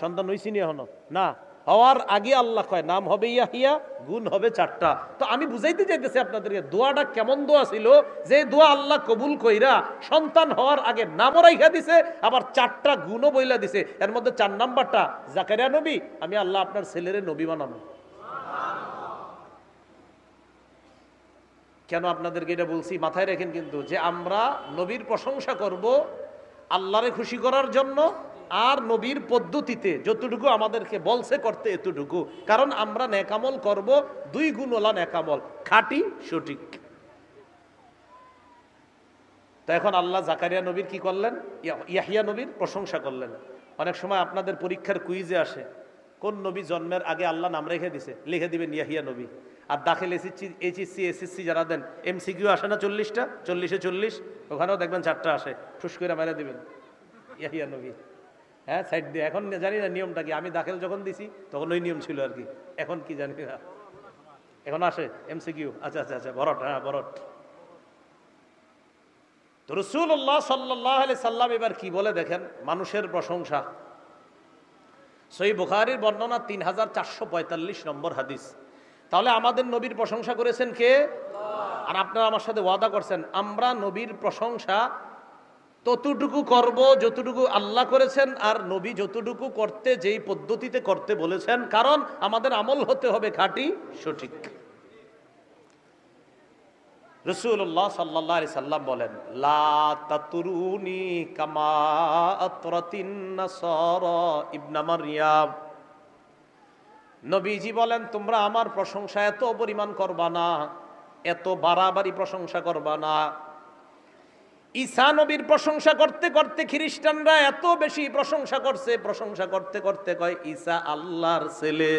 সন্তান হইছিনি এখনো না হওয়ার আগে আল্লাহ কয় নাম হবে ইয়াহিয়া গুণ হবে চারটা তো আমি বুঝাইতে যাইতেছি আপনাদেরকে দোয়াটা কেমন দোয়া ছিল যে দোয়া আল্লাহ কবুল কইরা সন্তান হওয়ার আগে নামও রাইখা দিছে আবার চারটা গুণও বইলা দিছে এর মধ্যে চার নাম্বারটা জাকারিয়া নবী আমি আল্লাহ আপনার ছেলেরে নবী বানানো কেন আপনাদেরকে এটা বলছি মাথায় রেখেন কিন্তু যে আমরা নবীর প্রশংসা করব আল্লাহরে খুশি করার জন্য আর নবীর পদ্ধতিতে যতটুকু আমাদেরকে বলছে করতে এতটুকু কারণ আমরা নেকামল করব দুই গুণ ওলা নেকামল খাটি সঠিক তো এখন আল্লাহ জাকারিয়া নবীর কি করলেন ইয়াহিয়া নবীর প্রশংসা করলেন অনেক সময় আপনাদের পরীক্ষার কুইজে আসে কোন নবী জন্মের আগে আল্লাহ নাম রেখে দিছে লিখে দিবেন ইয়াহিয়া নবী আর দাখিল এসিসি এইচএসসি এসএসসি যারা দেন এমসিকিউ আসে না চল্লিশটা চল্লিশে চল্লিশ ওখানেও দেখবেন চারটা আসে ফুস করে মেরে দিবেন ইয়াহিয়া নবী হ্যাঁ সাইড দিয়ে এখন জানি না নিয়মটা কি আমি দাখিল যখন দিছি তখন ওই নিয়ম ছিল আর কি এখন কি জানি না এখন আসে এমসি কিউ আচ্ছা আচ্ছা আচ্ছা বরট হ্যাঁ বরট তো রসুল্লাহ সাল্লাহ আলি সাল্লাম এবার কি বলে দেখেন মানুষের প্রশংসা সই বুখারির বর্ণনা তিন হাজার চারশো পঁয়তাল্লিশ নম্বর হাদিস তাহলে আমাদের নবীর প্রশংসা করেছেন কে আর আপনারা আমার সাথে ওয়াদা করছেন আমরা নবীর প্রশংসা ততটুকু করব যতটুকু আল্লাহ করেছেন আর নবী যতটুকু করতে যেই পদ্ধতিতে করতে বলেছেন কারণ আমাদের আমল হতে হবে খাঁটি সঠিক রসুল্লাহ সাল্লা সাল্লাম বলেন লাতুরুনি কামাতিনাম নবীজি বলেন তোমরা আমার প্রশংসা এত পরিমাণ করবা না এত বাড়াবাড়ি প্রশংসা করবা না ঈসা নবীর প্রশংসা করতে করতে খ্রিস্টানরা এত বেশি প্রশংসা করছে প্রশংসা করতে করতে কয় ঈসা আল্লাহর ছেলে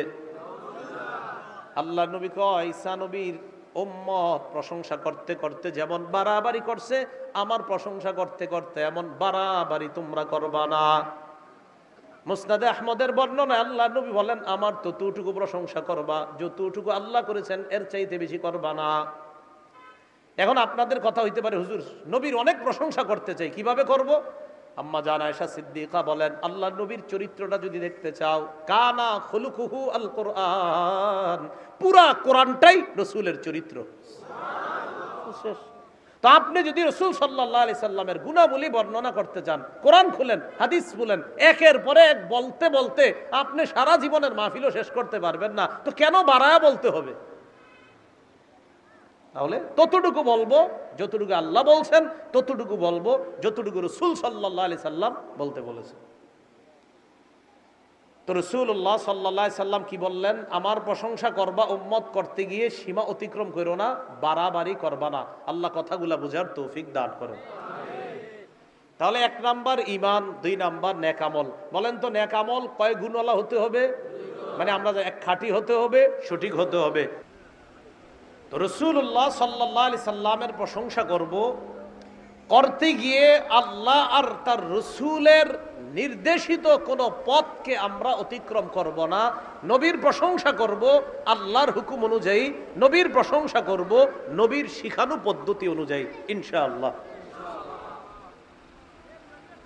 আল্লাহ নবী কয় ঈসা নবীর উম্মত প্রশংসা করতে করতে যেমন বাড়াবাড়ি করছে আমার প্রশংসা করতে করতে এমন বাড়াবাড়ি তোমরা করবা না মুসনাদে আহমদের বর্ণনা আল্লাহ নবী বলেন আমার তো তুটুকু প্রশংসা করবা যতটুকু আল্লাহ করেছেন এর চাইতে বেশি করবা না এখন আপনাদের কথা হইতে পারে হুজুর নবীর অনেক প্রশংসা করতে চাই কিভাবে করব। আম্মা জান আয়সা সিদ্দিকা বলেন আল্লাহ নবীর চরিত্রটা যদি দেখতে চাও কানা খুলুকুহু আল কোরআন পুরা কোরআনটাই রসুলের চরিত্র তো আপনি যদি রসুল সাল্লাহ আলি সাল্লামের গুণাবলী বর্ণনা করতে চান কোরআন খুলেন হাদিস খুলেন একের পরে এক বলতে বলতে আপনি সারা জীবনের মাহফিলও শেষ করতে পারবেন না তো কেন বাড়ায়া বলতে হবে তাহলে ততটুকু বলবো যতটুকু আল্লাহ বলছেন ততটুকু বলবো যতটুকু রসুল সাল্লাহ আলি সাল্লাম বলতে বলেছেন তো রসুল্লাহ সাল্লা সাল্লাম কি বললেন আমার প্রশংসা করবা উম্মত করতে গিয়ে সীমা অতিক্রম করো না বাড়াবাড়ি করবা না আল্লাহ কথাগুলা বুঝার তৌফিক দান করো তাহলে এক নাম্বার ইমান দুই নাম্বার ন্যাকামল বলেন তো ন্যাকামল কয় গুণওয়ালা হতে হবে মানে আমরা এক খাঁটি হতে হবে সঠিক হতে হবে তো রসুল্লাহ সাল্লাহ আলি সাল্লামের প্রশংসা করব করতে গিয়ে আল্লাহ আর তার রসুলের নির্দেশিত কোনো পথকে আমরা অতিক্রম করব না নবীর প্রশংসা করব আল্লাহর হুকুম অনুযায়ী নবীর প্রশংসা করব নবীর শিখানো পদ্ধতি অনুযায়ী ইনশাআল্লাহ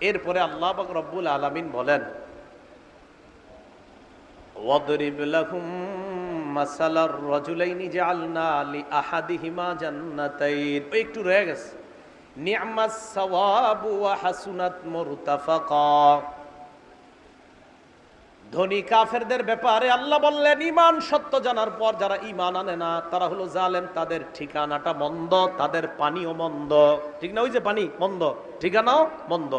এরপরে আল্লাহ রব্বুল আলমিন বলেন আলনা আলি আহাদি হিমা একটু রয়ে গেছে ধনী কাফেরদের ব্যাপারে আল্লাহ বললেন ইমান সত্য জানার পর যারা ইমান আনে না তারা হলো জালেম তাদের ঠিকানাটা মন্দ তাদের পানিও মন্দ ঠিক না ওই যে পানি মন্দ ঠিকানাও মন্দ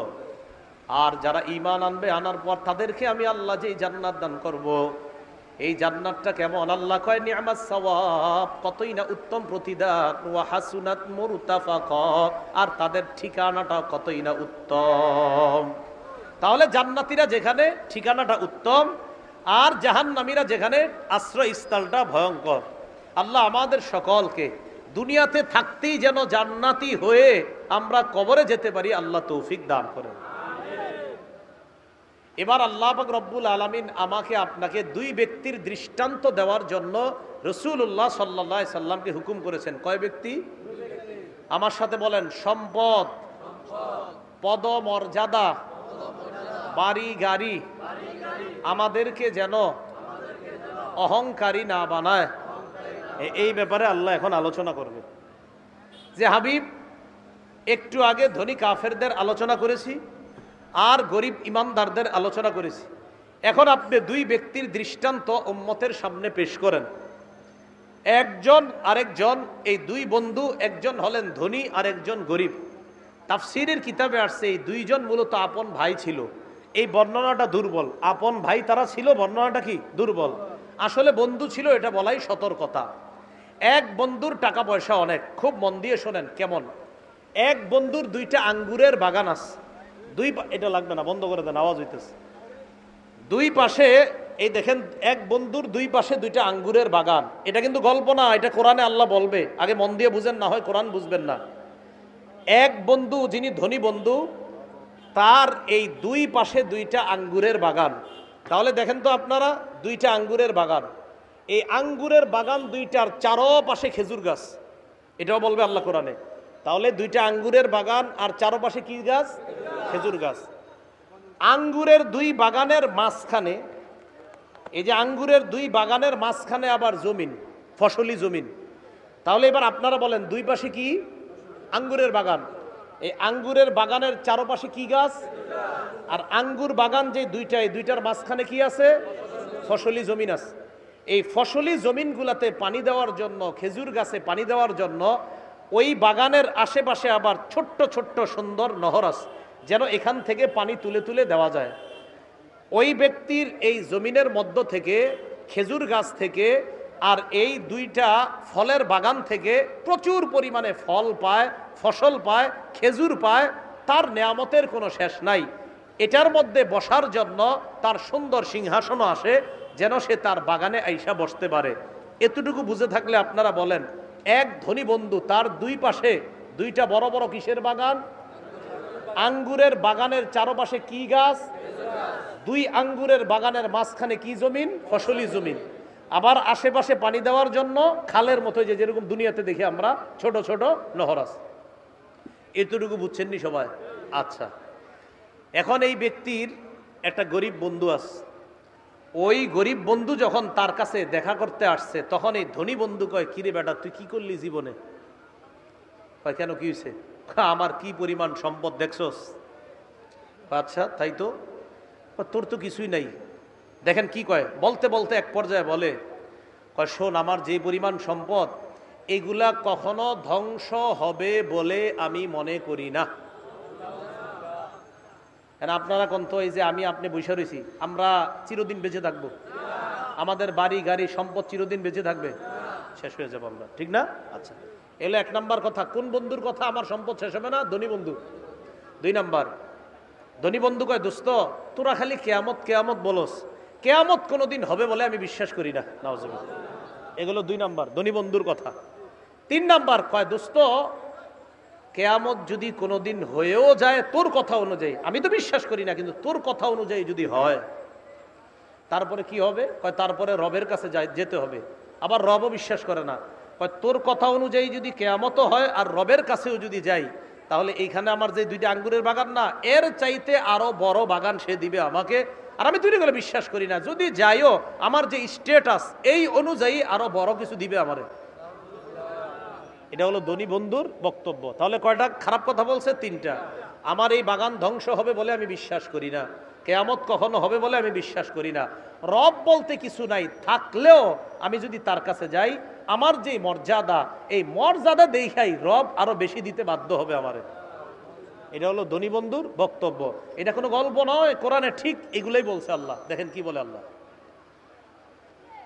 আর যারা ইমান আনবে আনার পর তাদেরকে আমি আল্লাহ যেই জান্নাত দান করবো এই জান্নাতটা কেমন আল্লাহ কয় নিয়ামাত সওয়াব কতই না উত্তম প্রতিদান ওয়া হাসুনাত মুরতাফাক আর তাদের ঠিকানাটা কতই না উত্তম তাহলে জান্নাতীরা যেখানে ঠিকানাটা উত্তম আর জাহান্নামীরা যেখানে আশ্রয় স্থলটা ভয়ঙ্কর আল্লাহ আমাদের সকলকে দুনিয়াতে থাকতেই যেন জান্নাতি হয়ে আমরা কবরে যেতে পারি আল্লাহ তৌফিক দান করেন এবার আল্লাহবাক রব্বুল আলমিন আমাকে আপনাকে দুই ব্যক্তির দৃষ্টান্ত দেওয়ার জন্য রসুল্লাহ সাল্লাহ সাল্লামকে হুকুম করেছেন কয় ব্যক্তি আমার সাথে বলেন সম্পদ পদমর্যাদা বাড়ি গাড়ি আমাদেরকে যেন অহংকারী না বানায় এই ব্যাপারে আল্লাহ এখন আলোচনা করবে যে হাবিব একটু আগে ধনী কাফেরদের আলোচনা করেছি আর গরিব ইমানদারদের আলোচনা করেছি এখন আপনি দুই ব্যক্তির দৃষ্টান্ত উম্মতের সামনে পেশ করেন একজন আরেকজন এই দুই বন্ধু একজন হলেন ধনী আরেকজন গরিব তাফসিরের কিতাবে আসছে এই দুইজন মূলত আপন ভাই ছিল এই বর্ণনাটা দুর্বল আপন ভাই তারা ছিল বর্ণনাটা কি দুর্বল আসলে বন্ধু ছিল এটা বলাই সতর্কতা এক বন্ধুর টাকা পয়সা অনেক খুব মন দিয়ে শোনেন কেমন এক বন্ধুর দুইটা আঙ্গুরের বাগান আছে দুই এটা লাগবে না বন্ধ করে দেন আওয়াজ হইতেছে দুই পাশে এই দেখেন এক বন্ধুর দুই পাশে দুইটা আঙ্গুরের বাগান এটা কিন্তু গল্প না এটা কোরআনে আল্লাহ বলবে আগে মন দিয়ে বুঝেন না হয় কোরআন বুঝবেন না এক বন্ধু যিনি ধনী বন্ধু তার এই দুই পাশে দুইটা আঙ্গুরের বাগান তাহলে দেখেন তো আপনারা দুইটা আঙ্গুরের বাগান এই আঙ্গুরের বাগান দুইটার চারো পাশে খেজুর গাছ এটাও বলবে আল্লাহ কোরআনে তাহলে দুইটা আঙ্গুরের বাগান আর চারপাশে কি গাছ খেজুর গাছ আঙ্গুরের দুই বাগানের মাঝখানে এই যে আঙ্গুরের দুই বাগানের মাঝখানে আবার জমিন ফসলি জমিন তাহলে এবার আপনারা বলেন দুই পাশে কি আঙ্গুরের বাগান এই আঙ্গুরের বাগানের চারপাশে কি গাছ আর আঙ্গুর বাগান যে দুইটা এই দুইটার মাঝখানে কি আছে ফসলি জমিন আছে এই ফসলি জমিনগুলাতে পানি দেওয়ার জন্য খেজুর গাছে পানি দেওয়ার জন্য ওই বাগানের আশেপাশে আবার ছোট্ট ছোট্ট সুন্দর নহর আছে যেন এখান থেকে পানি তুলে তুলে দেওয়া যায় ওই ব্যক্তির এই জমিনের মধ্য থেকে খেজুর গাছ থেকে আর এই দুইটা ফলের বাগান থেকে প্রচুর পরিমাণে ফল পায় ফসল পায় খেজুর পায় তার নেয়ামতের কোনো শেষ নাই এটার মধ্যে বসার জন্য তার সুন্দর সিংহাসনও আসে যেন সে তার বাগানে আইসা বসতে পারে এতটুকু বুঝে থাকলে আপনারা বলেন এক ধনী বন্ধু তার দুই পাশে দুইটা বড় বড় কিসের বাগান আঙ্গুরের বাগানের চারপাশে কি গাছ দুই আঙ্গুরের বাগানের মাঝখানে কি জমিন ফসলি জমিন আবার আশেপাশে পানি দেওয়ার জন্য খালের মতো যে যেরকম দুনিয়াতে দেখি আমরা ছোট ছোট নহরাস এতটুকু বুঝছেননি সবাই আচ্ছা এখন এই ব্যক্তির একটা গরিব বন্ধু আছে ওই গরিব বন্ধু যখন তার কাছে দেখা করতে আসছে তখন এই ধনী বন্ধু কয় কিরে বেটা তুই কি করলি জীবনে কয় কেন কি হয়েছে আমার কি পরিমাণ সম্পদ দেখছস আচ্ছা তাই তো তোর তো কিছুই নাই দেখেন কি কয় বলতে বলতে এক পর্যায়ে বলে কয় শোন আমার যে পরিমাণ সম্পদ এগুলা কখনো ধ্বংস হবে বলে আমি মনে করি না আপনারা কন্ত এই যে আমি আপনি বসে রয়েছি আমরা চিরদিন বেঁচে থাকবো আমাদের বাড়ি গাড়ি সম্পদ চিরদিন বেঁচে থাকবে শেষ হয়ে যাবো আমরা ঠিক না আচ্ছা এলো এক নাম্বার কথা কোন বন্ধুর কথা আমার সম্পদ শেষ হবে না ধনী বন্ধু দুই নাম্বার ধনী বন্ধু কয় দোস্ত তোরা খালি কেয়ামত কেয়ামত বলস কেয়ামত কোনোদিন হবে বলে আমি বিশ্বাস করি না নওয়াজ এগুলো দুই নাম্বার ধনী বন্ধুর কথা তিন নাম্বার কয় দোস্ত কেয়ামত যদি কোনোদিন হয়েও যায় তোর কথা অনুযায়ী আমি তো বিশ্বাস করি না কিন্তু তোর কথা অনুযায়ী যদি হয় তারপরে কি হবে কয় তারপরে রবের কাছে যেতে হবে আবার রবও বিশ্বাস করে না কয় তোর কথা অনুযায়ী যদি কেয়ামত হয় আর রবের কাছেও যদি যাই তাহলে এইখানে আমার যে দুইটা আঙ্গুরের বাগান না এর চাইতে আরো বড় বাগান সে দিবে আমাকে আর আমি দুইটা করে বিশ্বাস করি না যদি যাইও আমার যে স্টেটাস এই অনুযায়ী আরো বড় কিছু দিবে আমারে এটা হলো ধনী বন্ধুর বক্তব্য তাহলে কয়টা খারাপ কথা বলছে তিনটা আমার এই বাগান ধ্বংস হবে বলে আমি বিশ্বাস করি না কেয়ামত কখনো হবে বলে আমি বিশ্বাস করি না রব বলতে কিছু নাই থাকলেও আমি যদি তার কাছে যাই আমার যে মর্যাদা এই মর্যাদা দেখাই রব আরো বেশি দিতে বাধ্য হবে আমার এটা হলো ধনী বন্ধুর বক্তব্য এটা কোনো গল্প নয় কোরআনে ঠিক এগুলোই বলছে আল্লাহ দেখেন কি বলে আল্লাহ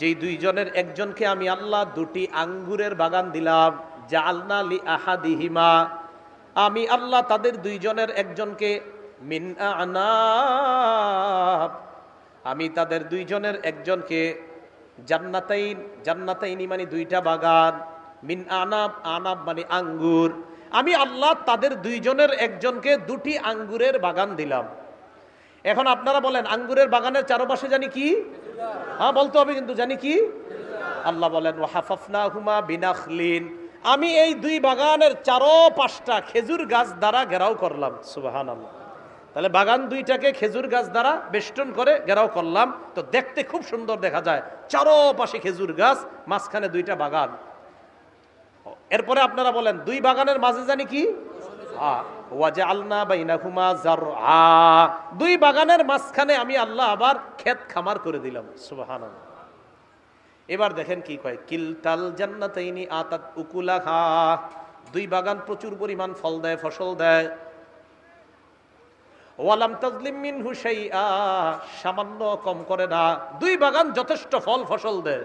যেই দুইজনের একজনকে আমি আল্লাহ দুটি আঙ্গুরের বাগান দিলাম যা আল্লা লি আহাদিহিমা আমি আল্লাহ তাদের দুইজনের একজনকে মিন আনাব আমি তাদের দুইজনের একজনকে জান্নাতাইন জান্নাতাইনি মানে দুইটা বাগান মিন আনাব আনাব মানে আঙ্গুর আমি আল্লাহ তাদের দুইজনের একজনকে দুটি আঙ্গুরের বাগান দিলাম এখন আপনারা বলেন আঙ্গুরের বাগানের চারপাশে জানি কি হ্যাঁ বলতে হবে কিন্তু জানি কি আল্লাহ বলেন হাফাফনা হুমা বিনাখলিন আমি এই দুই বাগানের চারো পাঁচটা খেজুর গাছ দ্বারা ঘেরাও করলাম সুবাহান তাহলে বাগান দুইটাকে খেজুর গাছ দ্বারা বেষ্টন করে ঘেরাও করলাম তো দেখতে খুব সুন্দর দেখা যায় চারো পাশে খেজুর গাছ মাঝখানে দুইটা বাগান এরপরে আপনারা বলেন দুই বাগানের মাঝে জানি কি দুই বাগানের মাঝখানে আমি আল্লাহ আবার ক্ষেত খামার করে দিলাম সুবাহান এবার দেখেন কি কয় কিলতাল জান্নাতাইনি আতাত উকুলা খা দুই বাগান প্রচুর পরিমাণ ফল দেয় ফসল দেয় ওয়ালাম তাজলিম মিন হুসাইয়া সামান্য কম করে না দুই বাগান যথেষ্ট ফল ফসল দেয়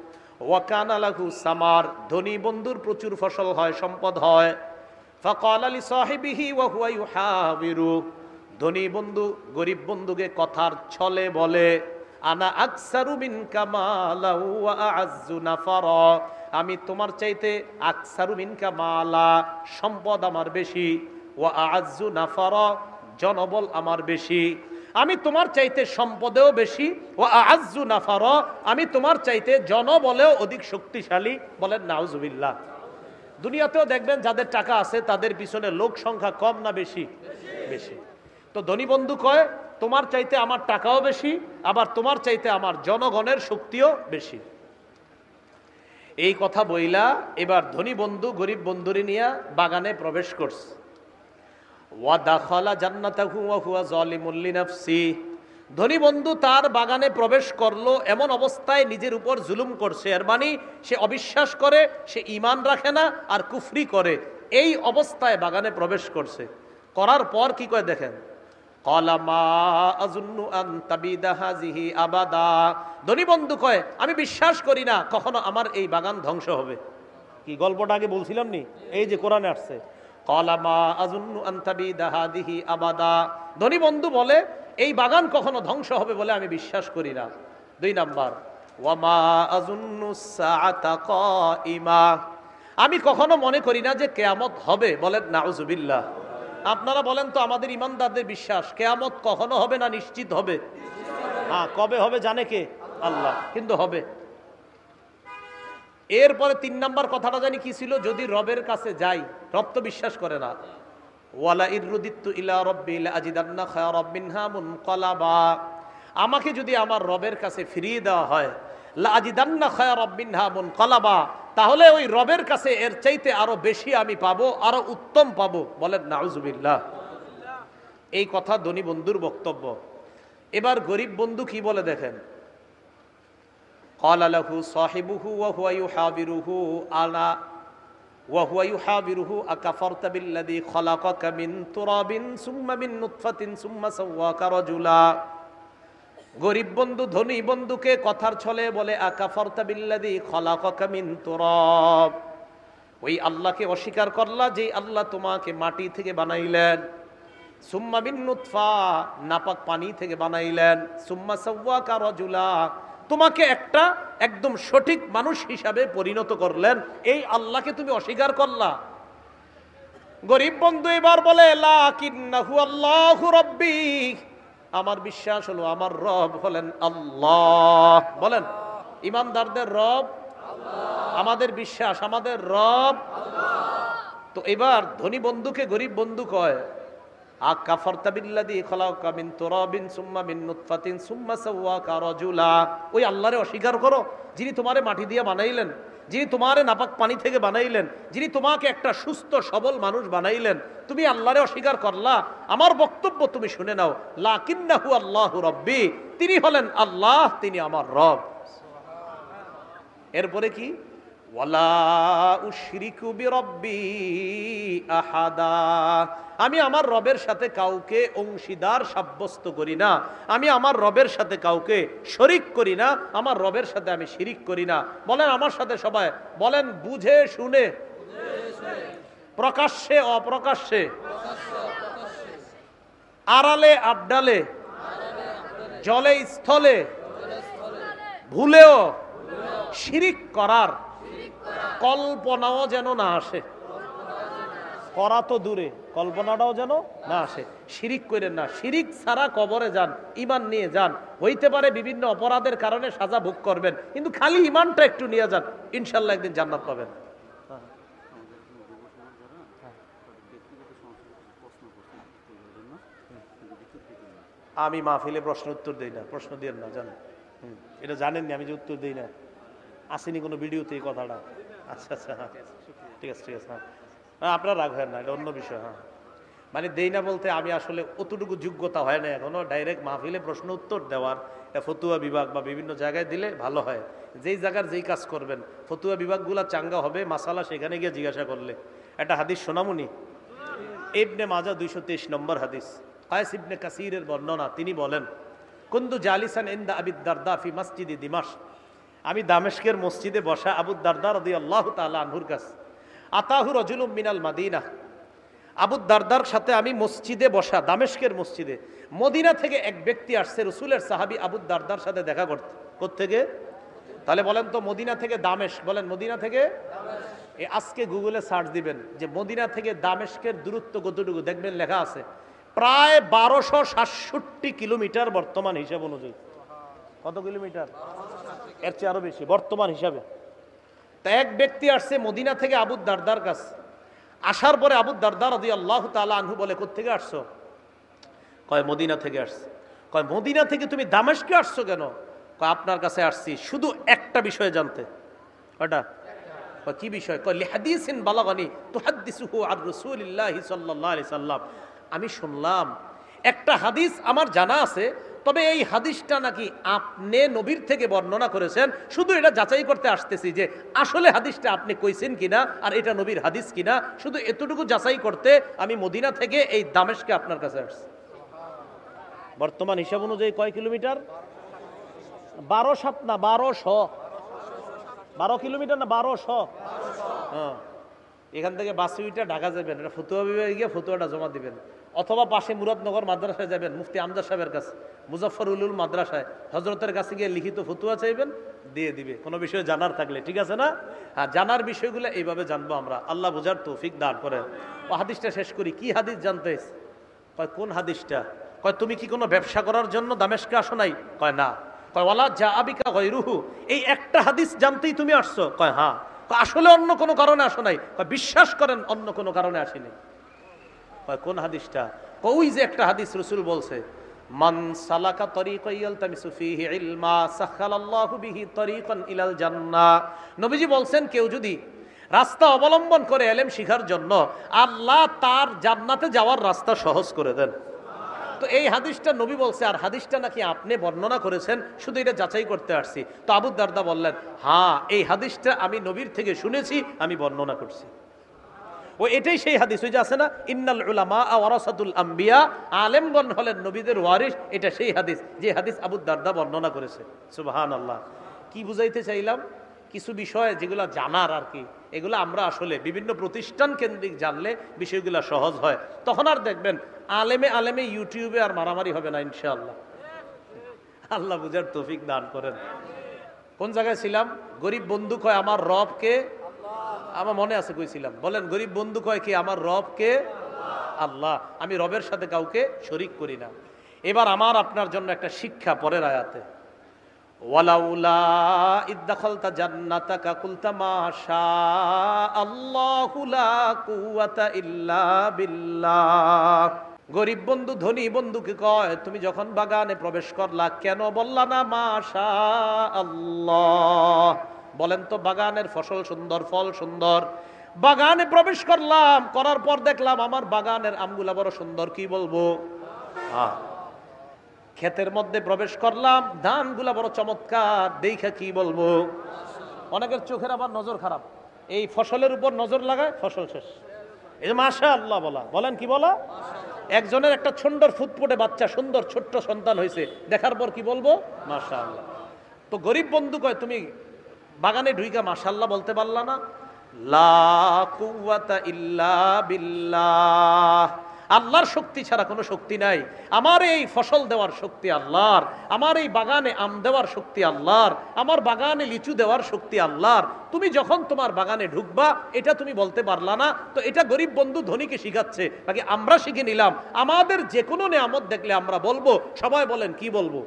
ওয়াকান আলাহু সামার ধনী বন্ধুর প্রচুর ফসল হয় সম্পদ হয় ফকাল আলী সাহেবিহি ওয়াহুয়াই হাবিরু ধনী বন্ধু গরিব বন্ধুকে কথার ছলে বলে আনা আকসারু মিন কামালা ওয়া আযযু নাফারা আমি তোমার চাইতে আকসারু মিন কামালা সম্পদ আমার বেশি ওয়া আযযু নাফারা জনবল আমার বেশি আমি তোমার চাইতে সম্পদেও বেশি ও না নাফার আমি তোমার চাইতে জনবলেও অধিক শক্তিশালী বলেন নাউজুবিল্লা দুনিয়াতেও দেখবেন যাদের টাকা আছে তাদের পিছনে লোক সংখ্যা কম না বেশি বেশি তো ধনী বন্ধু কয় তোমার চাইতে আমার টাকাও বেশি আবার তোমার চাইতে আমার জনগণের শক্তিও বেশি এই কথা বইলা এবার ধনী বন্ধু গরিব বন্ধুরি নিয়ে বাগানে প্রবেশ করছে ওয়া দাখালা জান্নাতাহু ওয়া হুয়া জালিমুল লিনাফসি ধনী বন্ধু তার বাগানে প্রবেশ করলো এমন অবস্থায় নিজের উপর জুলুম করছে এর মানে সে অবিশ্বাস করে সে ইমান রাখে না আর কুফরি করে এই অবস্থায় বাগানে প্রবেশ করছে করার পর কি করে দেখেন ধনী বন্ধু কয় আমি বিশ্বাস করি না কখনো আমার এই বাগান ধ্বংস হবে কি গল্পটা আগে বলছিলাম নি এই যে কোরআনে আসছে ধনী বন্ধু বলে এই বাগান কখনো ধ্বংস হবে বলে আমি বিশ্বাস করি না দুই নাম্বার আমি কখনো মনে করি না যে কেয়ামত হবে বলেন নাউজুবিল্লাহ আপনারা বলেন তো আমাদের ইমানদারদের বিশ্বাস কেয়ামত কখনো হবে না নিশ্চিত হবে হ্যাঁ কবে হবে জানে কে আল্লাহ কিন্তু হবে এরপরে তিন নাম্বার কথাটা জানি কি ছিল যদি রবের কাছে যাই রব তো বিশ্বাস করে না ওয়ালা ইরুদিত্তু ইলা রব্বিল আজিদান্না খায়া রব্বিনহা মুনকলাবা আমাকে যদি আমার রবের কাছে ফিরিয়ে দেওয়া হয় লাজিদান্না খায়া রব্বিনহা মুনকলাবা তাহলে ওই রবের কাছে এর চাইতে আরো বেশি আমি পাবো আরো উত্তম পাবো বলেন নাউজুবিল্লাহ এই কথা ধনী বন্ধুর বক্তব্য এবার গরিব বন্ধু কি বলে দেখেন قال له صاحبه وهو يحاوره أنا وهو يحاوره أكفرت بالذي خلقك من تراب ثم من نطفة ثم سواك رجلا গরিব বন্ধু ধনী বন্ধুকে কথার ছলে বলে আকাফরতা বিল্লাদি খলাকা মিন তুরাব ওই আল্লাহকে অস্বীকার করলা যে আল্লাহ তোমাকে মাটি থেকে বানাইলেন সুম্মা বিন নুৎফা নাপাক পানি থেকে বানাইলেন সুম্মা সৌয়াকা রজুলা তোমাকে একটা একদম সঠিক মানুষ হিসাবে পরিণত করলেন এই আল্লাহকে তুমি অস্বীকার করলা গরিব বন্ধু এবার বলে আমার বিশ্বাস হলো আমার রব হলেন আল্লাহ বলেন ইমানদারদের রব আমাদের বিশ্বাস আমাদের রব তো এবার ধনী বন্ধুকে গরিব বন্ধু কয় ওই আল্লাহরে অস্বীকার করো যিনি তোমারে মাটি দিয়ে বানাইলেন যিনি তোমারে নাপাক পানি থেকে বানাইলেন যিনি তোমাকে একটা সুস্থ সবল মানুষ বানাইলেন তুমি আল্লাহরে অস্বীকার করলা আমার বক্তব্য তুমি শুনে নাও লাকিন্নাহু আল্লাহ রব্বি তিনি হলেন আল্লাহ তিনি আমার রব এরপরে কি আমি আমার রবের সাথে কাউকে অংশীদার সাব্যস্ত করি না আমি আমার রবের সাথে কাউকে শরিক করি না আমার রবের সাথে আমি শিরিক করি না বলেন আমার সাথে সবাই বলেন বুঝে শুনে প্রকাশ্যে অপ্রকাশ্যে আড়ালে আড্ডালে জলে স্থলে ভুলেও শিরিক করার কল্পনাও যেন না আসে করা তো দূরে কল্পনাটাও যেন না আসে শিরিক করেন না শিরিক ছাড়া কবরে যান ইমান নিয়ে যান হইতে পারে বিভিন্ন অপরাধের কারণে সাজা ভোগ করবেন কিন্তু খালি ইমানটা একটু নিয়ে যান ইনশাল্লাহ একদিন জান্নাত পাবেন আমি মাহফিলে প্রশ্ন উত্তর দিই না প্রশ্ন দিয়ে না জানেন এটা জানেননি আমি যে উত্তর দিই না আসেনি কোনো ভিডিওতে এই কথাটা আচ্ছা আচ্ছা হ্যাঁ ঠিক আছে ঠিক আছে হ্যাঁ হ্যাঁ আপনার রাগ হয় না এটা অন্য বিষয় হ্যাঁ মানে দেই না বলতে আমি আসলে অতটুকু যোগ্যতা হয় না এখনও ডাইরেক্ট মাহফিলে প্রশ্ন উত্তর দেওয়ার ফতুয়া বিভাগ বা বিভিন্ন জায়গায় দিলে ভালো হয় যেই জায়গার যেই কাজ করবেন ফতুয়া বিভাগগুলো চাঙ্গা হবে মাসালা সেখানে গিয়ে জিজ্ঞাসা করলে একটা হাদিস সোনামুনি ইবনে মাজা দুইশো তেইশ নম্বর হাদিস কায়েস ইবনে কাসিরের বর্ণনা তিনি বলেন কুন্দু জালিসান ইন্দা আবিদ্দার দাফি ফি মসজিদি দিমাশ আমি দামেশকের মসজিদে বসা আবু দারদার রদি আল্লাহ তালা আনহুর কাছে আতাহু রজুল মিনাল মাদিনা আবু দারদার সাথে আমি মসজিদে বসা দামেশকের মসজিদে মদিনা থেকে এক ব্যক্তি আসছে রসুলের সাহাবি আবু দারদার সাথে দেখা করতে কোথেকে তাহলে বলেন তো মদিনা থেকে দামেশ বলেন মদিনা থেকে এ আজকে গুগলে সার্চ দিবেন যে মদিনা থেকে দামেশকের দূরত্ব কতটুকু দেখবেন লেখা আছে প্রায় বারোশো সাতষট্টি কিলোমিটার বর্তমান হিসাব অনুযায়ী কত কিলোমিটার এর চেয়ে আরও বেশি বর্তমান হিসাবে তা এক ব্যক্তি আসছে মদিনা থেকে আবু দারদার কাছে আসার পরে আবু দারদার দিয়ে আল্লাহ তালা আনহু বলে কোথেকে আসছো কয় মদিনা থেকে আসছে কয় মদিনা থেকে তুমি দামেশকে আসছো কেন কয় আপনার কাছে আসছি শুধু একটা বিষয় জানতে কয়টা কয় কি বিষয় কয় লিহাদিসিন বালাগানি তুহাদ্দিসুহু আর রসুলিল্লাহি সাল্লাহ সাল্লাম আমি শুনলাম একটা হাদিস আমার জানা আছে তবে এই হাদিসটা নাকি আপনি নবীর থেকে বর্ণনা করেছেন শুধু এটা যাচাই করতে আসতেছি যে আসলে হাদিসটা আপনি কইছেন কিনা আর এটা নবীর হাদিস কিনা শুধু এতটুকু যাচাই করতে আমি মদিনা থেকে এই দামেশকে আপনার কাছে আসছি বর্তমান হিসাব অনুযায়ী কয় কিলোমিটার বারো সাত না বারোশো বারো কিলোমিটার না বারোশো হ্যাঁ এখান থেকে বাসে উইটা ঢাকা যাবেন এটা ফতুয়া বিভাগে গিয়ে ফতুয়াটা জমা দিবেন অথবা পাশে মুরাদনগর মাদ্রাসায় যাবেন মুফতি আমদার সাহেবের কাছে মুজফরুল মাদ্রাসায় হজরতের কাছে গিয়ে লিখিত ফতুয়া চাইবেন দিয়ে দিবে কোনো বিষয়ে জানার থাকলে ঠিক আছে না হ্যাঁ জানার বিষয়গুলো এইভাবে জানবো আমরা আল্লাহ বোঝার তৌফিক দান করে ও হাদিসটা শেষ করি কি হাদিস জানতে কয় কোন হাদিসটা কয় তুমি কি কোনো ব্যবসা করার জন্য দামেশকে আসো নাই কয় না কয় ওলা যা আবিকা কয় রুহু এই একটা হাদিস জানতেই তুমি আসছো কয় হ্যাঁ আসলে অন্য কোনো কারণে আসো নাই বিশ্বাস করেন অন্য কোনো কারণে আসেনি কোন হাদিসটা কই যে একটা হাদিস রসুল বলছে মান সালাকা ইলাল জান্নাহ নবীজি বলছেন কেউ যদি রাস্তা অবলম্বন করে এলেম শিখার জন্য আল্লাহ তার জান্নাতে যাওয়ার রাস্তা সহজ করে দেন তো এই হাদিসটা নবী বলছে আর হাদিসটা নাকি আপনি বর্ণনা করেছেন শুধু এটা যাচাই করতে আসছি তো আবু দারদা বললেন হ্যাঁ এই হাদিসটা আমি নবীর থেকে শুনেছি আমি বর্ণনা করছি ও এটাই সেই হাদিস ওই যে আছে না ইন্নাল উলামা ওয়ারাসাতুল আম্বিয়া আলেমগণ হলেন নবীদের ওয়ারিস এটা সেই হাদিস যে হাদিস আবু দারদা বর্ণনা করেছে সুবাহান আল্লাহ কি বুঝাইতে চাইলাম কিছু বিষয় যেগুলো জানার আর কি এগুলো আমরা আসলে বিভিন্ন প্রতিষ্ঠান কেন্দ্রিক জানলে বিষয়গুলো সহজ হয় তখন আর দেখবেন আলেমে আলেমে ইউটিউবে আর মারামারি হবে না ইনশাআল্লাহ আল্লাহ বুঝার তফিক দান করেন কোন জায়গায় ছিলাম গরিব বন্ধু কয় আমার রবকে আমার মনে আছে কইছিলাম বলেন গরিব বন্ধু কয় কি আমার রবকে আল্লাহ আমি রবের সাথে কাউকে শরিক করি না এবার আমার আপনার জন্য একটা শিক্ষা পরের আয়াতে ওয়ালাউলা ইদ্দাখালতা জান্নাতাকা কুলতা মাশা আল্লাহু লা কুওয়াতা ইল্লা গরিব বন্ধু ধনী বন্ধুকে কয় তুমি যখন বাগানে প্রবেশ করলা কেন বললা না মাশা আল্লাহ বলেন তো বাগানের ফসল সুন্দর ফল সুন্দর বাগানে প্রবেশ করলাম করার পর দেখলাম আমার বাগানের আমগুলা বড় সুন্দর কি বলবো হ্যাঁ ক্ষেতের মধ্যে প্রবেশ করলাম ধানগুলা বড় চমৎকার দেখা কি বলবো অনেকের চোখের আবার নজর খারাপ এই ফসলের উপর নজর লাগায় ফসল শেষ এই যে মাসা আল্লাহ বলা বলেন কি বলা একজনের একটা সুন্দর ফুটফুটে বাচ্চা সুন্দর ছোট্ট সন্তান হয়েছে দেখার পর কি বলবো মাসা আল্লাহ তো গরিব বন্ধু কয় তুমি বাগানে ঢুইকা মাসাল্লা বলতে পারলা না আল্লাহর শক্তি ছাড়া কোনো শক্তি নাই আমার এই ফসল দেওয়ার শক্তি আল্লাহর আমার এই বাগানে আম দেওয়ার শক্তি আল্লাহর আমার বাগানে লিচু দেওয়ার শক্তি আল্লাহর তুমি যখন তোমার বাগানে ঢুকবা এটা তুমি বলতে পারলা না তো এটা গরিব বন্ধু ধনীকে শিখাচ্ছে বাকি আমরা শিখে নিলাম আমাদের যে কোনো নেয়ামত দেখলে আমরা বলবো সবাই বলেন কি বলবো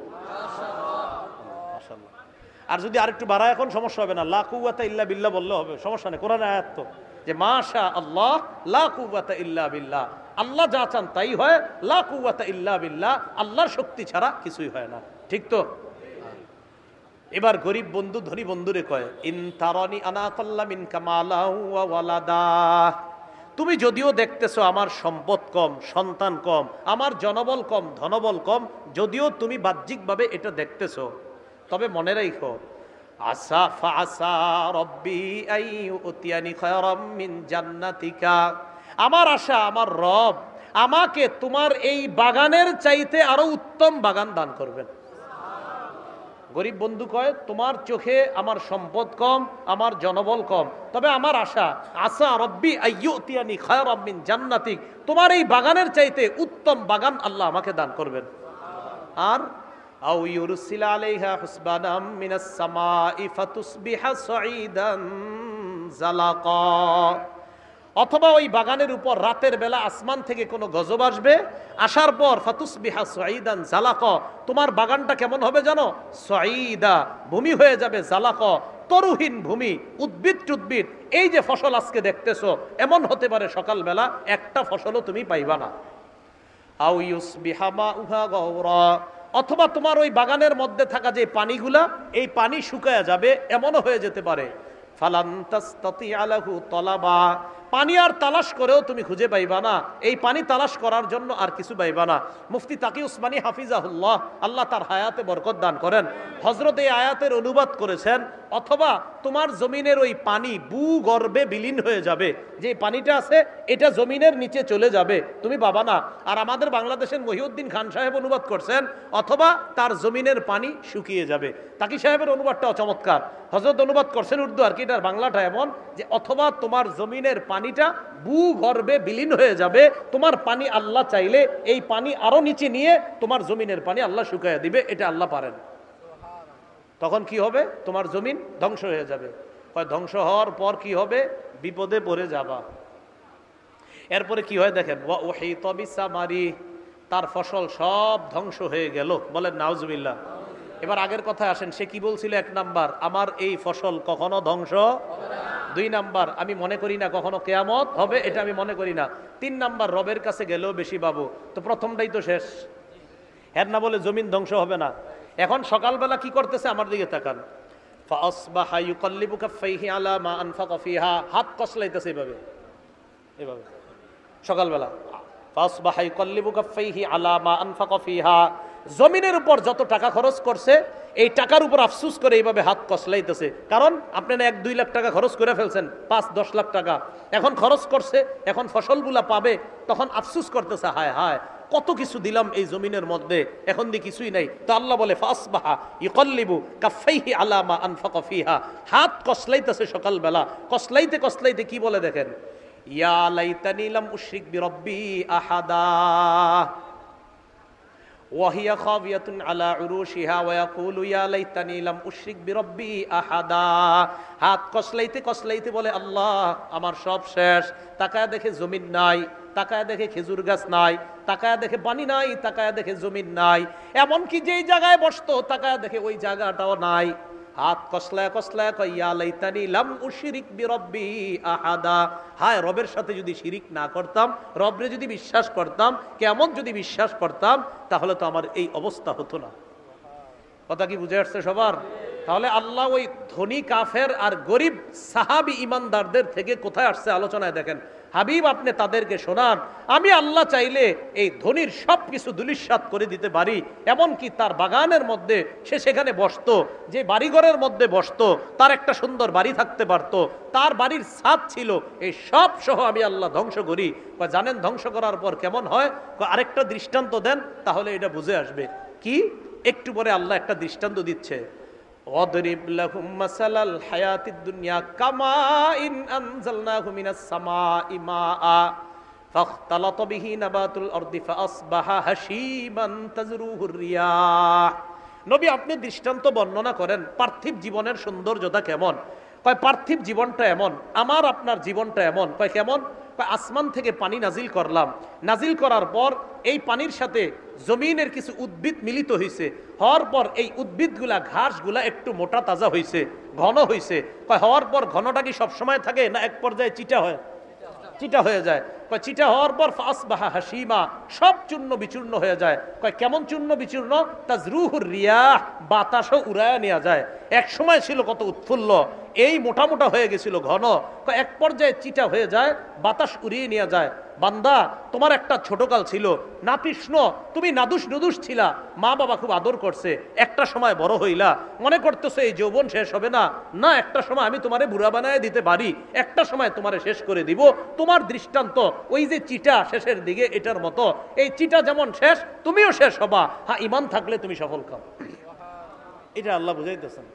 আর যদি আর একটু বাড়ায় এখন সমস্যা হবে না লাকুয়াতা ইল্লা বিল্লা বললে হবে সমস্যা নেই কোরআন আয়াত্ত যে মাশা আল্লাহ লাকুয়াতা ইল্লা বিল্লাহ আল্লাহ যা চান তাই হয় লাকুয়াতা ইল্লা বিল্লাহ আল্লাহর শক্তি ছাড়া কিছুই হয় না ঠিক তো এবার গরিব বন্ধু ধনী বন্ধুরে কয় ইন তারানি আনাতাল্লাম ইন কামালাদা তুমি যদিও দেখতেছো আমার সম্পদ কম সন্তান কম আমার জনবল কম ধনবল কম যদিও তুমি বাহ্যিকভাবে এটা দেখতেছো তবে মনে রাখো আসা ফা রব্বি আই উতিয়ানি খয়রম জান্নাতিকা আমার আশা আমার রব আমাকে তোমার এই বাগানের চাইতে আরো উত্তম বাগান দান করবেন গরিব বন্ধু কয় তোমার চোখে আমার সম্পদ কম আমার জনবল কম তবে আমার আশা আশা রব্বি আইয়ানি খায় রব্বিন জান্নাতিক তোমার এই বাগানের চাইতে উত্তম বাগান আল্লাহ আমাকে দান করবেন আর আও ইউরসিলা আলাইহা হুসবানাম ফাতুসবিহা সাঈদান জালাকা অথবা ওই বাগানের উপর রাতের বেলা আসমান থেকে কোনো গজব আসবে আসার পর ফাতুসবিহা সঈদান জালাক তোমার বাগানটা কেমন হবে জানো সঈদা ভূমি হয়ে যাবে জালাক তরুহীন ভূমি উদ্ভিদ টুদ্ভিদ এই যে ফসল আজকে দেখতেছো এমন হতে পারে সকালবেলা একটা ফসলও তুমি পাইবা না আউ ইউস বিহামা উহা গৌরা অথবা তোমার ওই বাগানের মধ্যে থাকা যে পানিগুলা এই পানি শুকায়া যাবে এমনও হয়ে যেতে পারে ফালান্তাস্তাতি আলাহু তলাবা পানি আর তালাশ করেও তুমি খুঁজে পাইবা না এই পানি তালাশ করার জন্য আর কিছু পাইবা না মুফতি তাকি উসমানী হাফিজাহুল্লাহ আল্লাহ তার হায়াতে বরকত দান করেন হজরত এই আয়াতের অনুবাদ করেছেন অথবা তোমার জমিনের ওই পানি ভূগর্ভে বিলীন হয়ে যাবে যে পানিটা আছে এটা জমিনের নিচে চলে যাবে তুমি বাবা না আর আমাদের বাংলাদেশের মহিউদ্দিন খান সাহেব অনুবাদ করছেন অথবা তার জমিনের পানি শুকিয়ে যাবে তাকি সাহেবের অনুবাদটা অচমৎকার হজরত অনুবাদ করছেন উর্দু আর কি এটার বাংলাটা এমন যে অথবা তোমার জমিনের পানি পানিটা ভূগর্ভে বিলীন হয়ে যাবে তোমার পানি আল্লাহ চাইলে এই পানি আরো নিচে নিয়ে তোমার জমিনের পানি আল্লাহ শুকাইয়া দিবে এটা আল্লাহ পারেন তখন কি হবে তোমার জমিন ধ্বংস হয়ে যাবে ধ্বংস হওয়ার পর কি হবে বিপদে পড়ে যাবা এরপরে কি হয় দেখেন মারি তার ফসল সব ধ্বংস হয়ে গেল বলেন নাউজবিল্লা এবার আগের কথায় আসেন সে কি বলছিল এক নাম্বার আমার এই ফসল কখনো ধ্বংস দুই নাম্বার আমি মনে করি না কখনো কেয়ামত হবে এটা আমি মনে করি না তিন নাম্বার রবের কাছে গেলেও বেশি পাবো তো প্রথমটাই তো শেষ হ্যার না বলে জমিন ধ্বংস হবে না এখন সকালবেলা কি করতেছে আমার দিকে তাকান হাত কসলাইতেছে এভাবে এভাবে সকালবেলা ফাসবাহাই কল্লিবু কাফাইহি আলা মা আনফাকা ফিহা জমিনের উপর যত টাকা খরচ করছে এই টাকার উপর আফসুস করে এইভাবে হাত কসলাইতেছে কারণ আপনারা এক দুই লাখ টাকা খরচ করে ফেলছেন পাঁচ দশ লাখ টাকা এখন খরচ করছে এখন ফসলগুলা পাবে তখন আফসুস করতেছে হায় হায় কত কিছু দিলাম এই জমিনের মধ্যে এখন দিয়ে কিছুই নাই তো আল্লাহ বলে বাহা ইকল্লিবু কাফাইহি আলামা আনফাকা ফিহা হাত কসলাইতেছে সকালবেলা কসলাইতে কসলাইতে কি বলে দেখেন ইয়া লাইতানি লাম উশরিক বিরব্বি আহাদা ওয়াহিয়া খাবিয়াতুন আলা উরুশিহা ওয়াকুলু ইয়া লাইতানি লাম উশরিক বিরব্বি আহাদা হাত কসলাইতে কসলাইতে বলে আল্লাহ আমার সব শেষ তাকায় দেখে জমিন নাই তাকায় দেখে খেজুর গাছ নাই তাকায় দেখে পানি নাই তাকায় দেখে জমিন নাই এমনকি যেই জায়গায় বসতো তাকায় দেখে ওই জায়গাটাও নাই হাত কসলায় কসলায় কইয়া লাইতানি লাম উশিরিক রব্বি আহাদা হায় রবের সাথে যদি শিরিক না করতাম রবরে যদি বিশ্বাস করতাম কেমন যদি বিশ্বাস করতাম তাহলে তো আমার এই অবস্থা হতো না কথা কি বুঝে আসছে সবার তাহলে আল্লাহ ওই ধনী কাফের আর গরিব সাহাবি ইমানদারদের থেকে কোথায় আসছে আলোচনায় দেখেন হাবিব আপনি তাদেরকে শোনান আমি আল্লাহ চাইলে এই ধনির সব কিছু দুলিশাত করে দিতে পারি এমনকি তার বাগানের মধ্যে সে সেখানে বসত যে বাড়িঘরের মধ্যে বসত তার একটা সুন্দর বাড়ি থাকতে পারত তার বাড়ির ছাদ ছিল এই সব সহ আমি আল্লাহ ধ্বংস করি বা জানেন ধ্বংস করার পর কেমন হয় আরেকটা দৃষ্টান্ত দেন তাহলে এটা বুঝে আসবে কি একটু পরে আল্লাহ একটা দৃষ্টান্ত দিচ্ছে অদরিব লাহুম মাসালাল হায়াতিদ দুনিয়া কামা ইন আনজালনাহু সামা ইমা ফাখতালাত বিহি নাবাতুল আরদি ফাসবাহা হাসিমান তাজরুহুর রিয়াহ নবী আপনি দৃষ্টান্ত বর্ণনা করেন পার্থিব জীবনের সৌন্দর্যতা কেমন কয় পার্থিব জীবনটা এমন আমার আপনার জীবনটা এমন কয় কেমন আসমান থেকে পানি নাজিল করলাম নাজিল করার পর এই পানির সাথে জমিনের কিছু উদ্ভিদ মিলিত হয়েছে হওয়ার পর এই উদ্ভিদগুলা ঘাসগুলা একটু মোটা তাজা হয়েছে ঘন হয়েছে হওয়ার পর ঘনটা কি সবসময় থাকে না এক পর্যায়ে চিটা হয় চিটা হয়ে যায় কয় চিটা হওয়ার পর ফাঁস বাহা হাসিমা সব চূর্ণ বিচূর্ণ হয়ে যায় কয় কেমন চূর্ণ বিচূর্ণ তা রুহ রিয়া বাতাসও উড়ায় নেওয়া যায় এক সময় ছিল কত উৎফুল্ল এই মোটা মোটা হয়ে গেছিল ঘন এক পর্যায়ে চিটা হয়ে যায় বাতাস উড়িয়ে নেওয়া যায় বান্দা তোমার একটা ছোটকাল ছিল না কৃষ্ণ তুমি নাদুস নুদুস ছিলা মা বাবা খুব আদর করছে একটা সময় বড় হইলা মনে করতেছে এই যৌবন শেষ হবে না না একটা সময় আমি তোমারে বুড়া বানায় দিতে পারি একটা সময় তোমারে শেষ করে দিব তোমার দৃষ্টান্ত ওই যে চিটা শেষের দিকে এটার মতো এই চিটা যেমন শেষ তুমিও শেষ হবা হ্যাঁ ইমান থাকলে তুমি সফল খাও এটা আল্লাহ বুঝাইতেছেন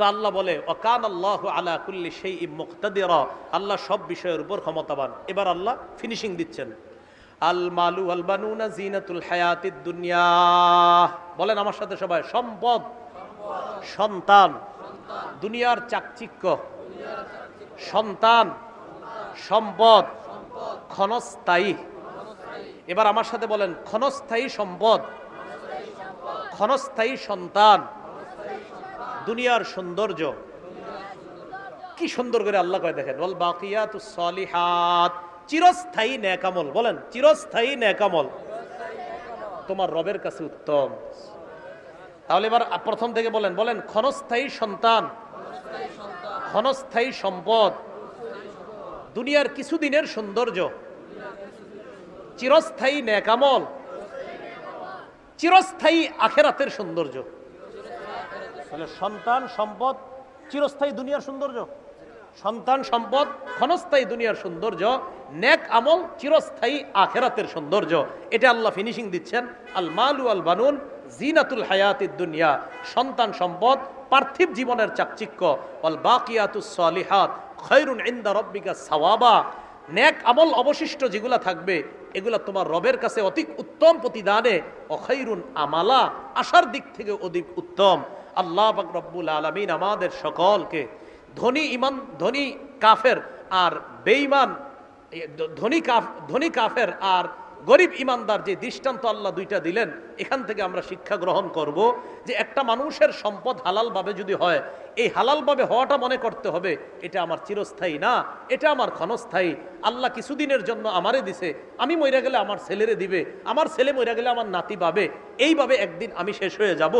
তো আল্লাহ বলে অকান আল্লাহ আলা কুল্লি সেই মুক্তাদের আল্লাহ সব বিষয়ের উপর ক্ষমতাবান এবার আল্লাহ ফিনিশিং দিচ্ছেন আল মালু আল বানুনা জিনাতুল হায়াতিদ দুনিয়া বলেন আমার সাথে সবাই সম্পদ সন্তান দুনিয়ার চাকচিক্য সন্তান সম্পদ ক্ষণস্থায়ী এবার আমার সাথে বলেন ক্ষণস্থায়ী সম্পদ ক্ষণস্থায়ী সন্তান দুনিয়ার সৌন্দর্য কি সুন্দর করে আল্লাহ করে দেখেন ওল বাকিয়াত সলিহাত চিরস্থায়ী ন্যাকামল বলেন চিরস্থায়ী ন্যাকামল তোমার রবের কাছে উত্তম তাহলে এবার প্রথম থেকে বলেন বলেন ক্ষণস্থায়ী সন্তান ক্ষণস্থায়ী সম্পদ দুনিয়ার কিছুদিনের সৌন্দর্য চিরস্থায়ী ন্যাকামল চিরস্থায়ী আখেরাতের সৌন্দর্য তাহলে সন্তান সম্পদ চিরস্থায়ী দুনিয়ার সৌন্দর্য সন্তান সম্পদ ক্ষণস্থায়ী দুনিয়ার সৌন্দর্য নেক আমল চিরস্থায়ী আখেরাতের সৌন্দর্য এটা আল্লাহ ফিনিশিং দিচ্ছেন আল মালু আল বানুন জিনাতুল হায়াত দুনিয়া সন্তান সম্পদ পার্থিব জীবনের চাকচিক্য অল বাকিয়াতুসলিহাত খৈরুন ইন্দা রব্বিকা সাওয়াবা নেক আমল অবশিষ্ট যেগুলা থাকবে এগুলা তোমার রবের কাছে অধিক উত্তম প্রতিদানে অখৈরুন আমালা আশার দিক থেকে অধিক উত্তম আল্লাহ রব্বুল আলমিন আমাদের সকলকে ধনী ইমান ধনী কাফের আর বেঈমান ধনী কাফ ধনী কাফের আর গরিব ইমানদার যে দৃষ্টান্ত আল্লাহ দুইটা দিলেন এখান থেকে আমরা শিক্ষা গ্রহণ করব যে একটা মানুষের সম্পদ হালালভাবে যদি হয় এই হালালভাবে হওয়াটা মনে করতে হবে এটা আমার চিরস্থায়ী না এটা আমার ক্ষণস্থায়ী আল্লাহ কিছুদিনের জন্য আমারে দিছে আমি মইরা গেলে আমার ছেলেরে দিবে আমার ছেলে মইরা গেলে আমার নাতি পাবে এইভাবে একদিন আমি শেষ হয়ে যাব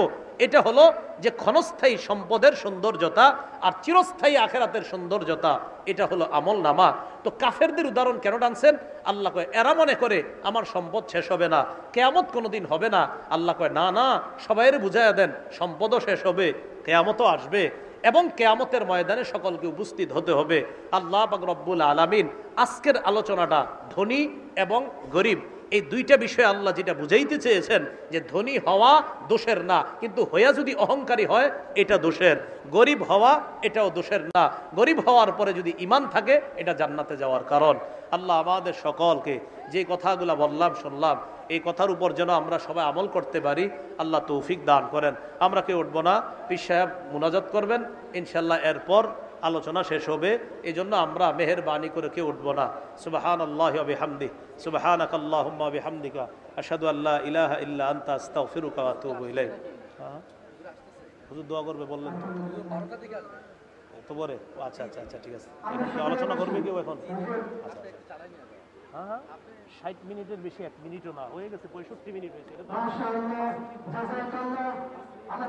এটা হলো যে ক্ষণস্থায়ী সম্পদের সৌন্দর্যতা আর চিরস্থায়ী আখেরাতের সৌন্দর্যতা এটা হলো আমল নামা তো কাফেরদের উদাহরণ কেন টানছেন আল্লাহ কয় এরা মনে করে আমার সম্পদ শেষ হবে না কেয়ামত কোনোদিন হবে না আল্লাহ কয় না না সবাইয়ের বুঝাইয়া দেন সম্পদও শেষ হবে কেয়ামতও আসবে এবং কেয়ামতের ময়দানে সকলকে উপস্থিত হতে হবে আল্লাহ রব্বুল আলামিন আজকের আলোচনাটা ধনী এবং গরিব এই দুইটা বিষয়ে আল্লাহ যেটা বুঝাইতে চেয়েছেন যে ধনী হওয়া দোষের না কিন্তু হইয়া যদি অহংকারী হয় এটা দোষের গরিব হওয়া এটাও দোষের না গরিব হওয়ার পরে যদি ইমান থাকে এটা জান্নাতে যাওয়ার কারণ আল্লাহ আমাদের সকলকে যে কথাগুলো বললাম শুনলাম এই কথার উপর যেন আমরা সবাই আমল করতে পারি আল্লাহ তৌফিক দান করেন আমরা কেউ উঠবো না পিস সাহেব মুনাজাত করবেন ইনশাল্লাহ এরপর আলোচনা শেষ হবে এই জন্য আমরা মেহরবানি করে কেউ উঠব না সুবাহান আল্লাহ আবিহামদি সুবাহান আকাল্লাহম্মা আবিহামদিকা আসাদু আল্লাহ ইলাহ ইল্লা আন্তা আস্তাও ফিরুকা তবু ইলাই হ্যাঁ? হুজুর দোয়া করবে বললেন তো পরে আচ্ছা আচ্ছা আচ্ছা ঠিক আছে আলোচনা করবে কেউ এখন আচ্ছা ষাট মিনিটের বেশি এক মিনিটও না হয়ে গেছে পঁয়ষট্টি মিনিট হয়েছে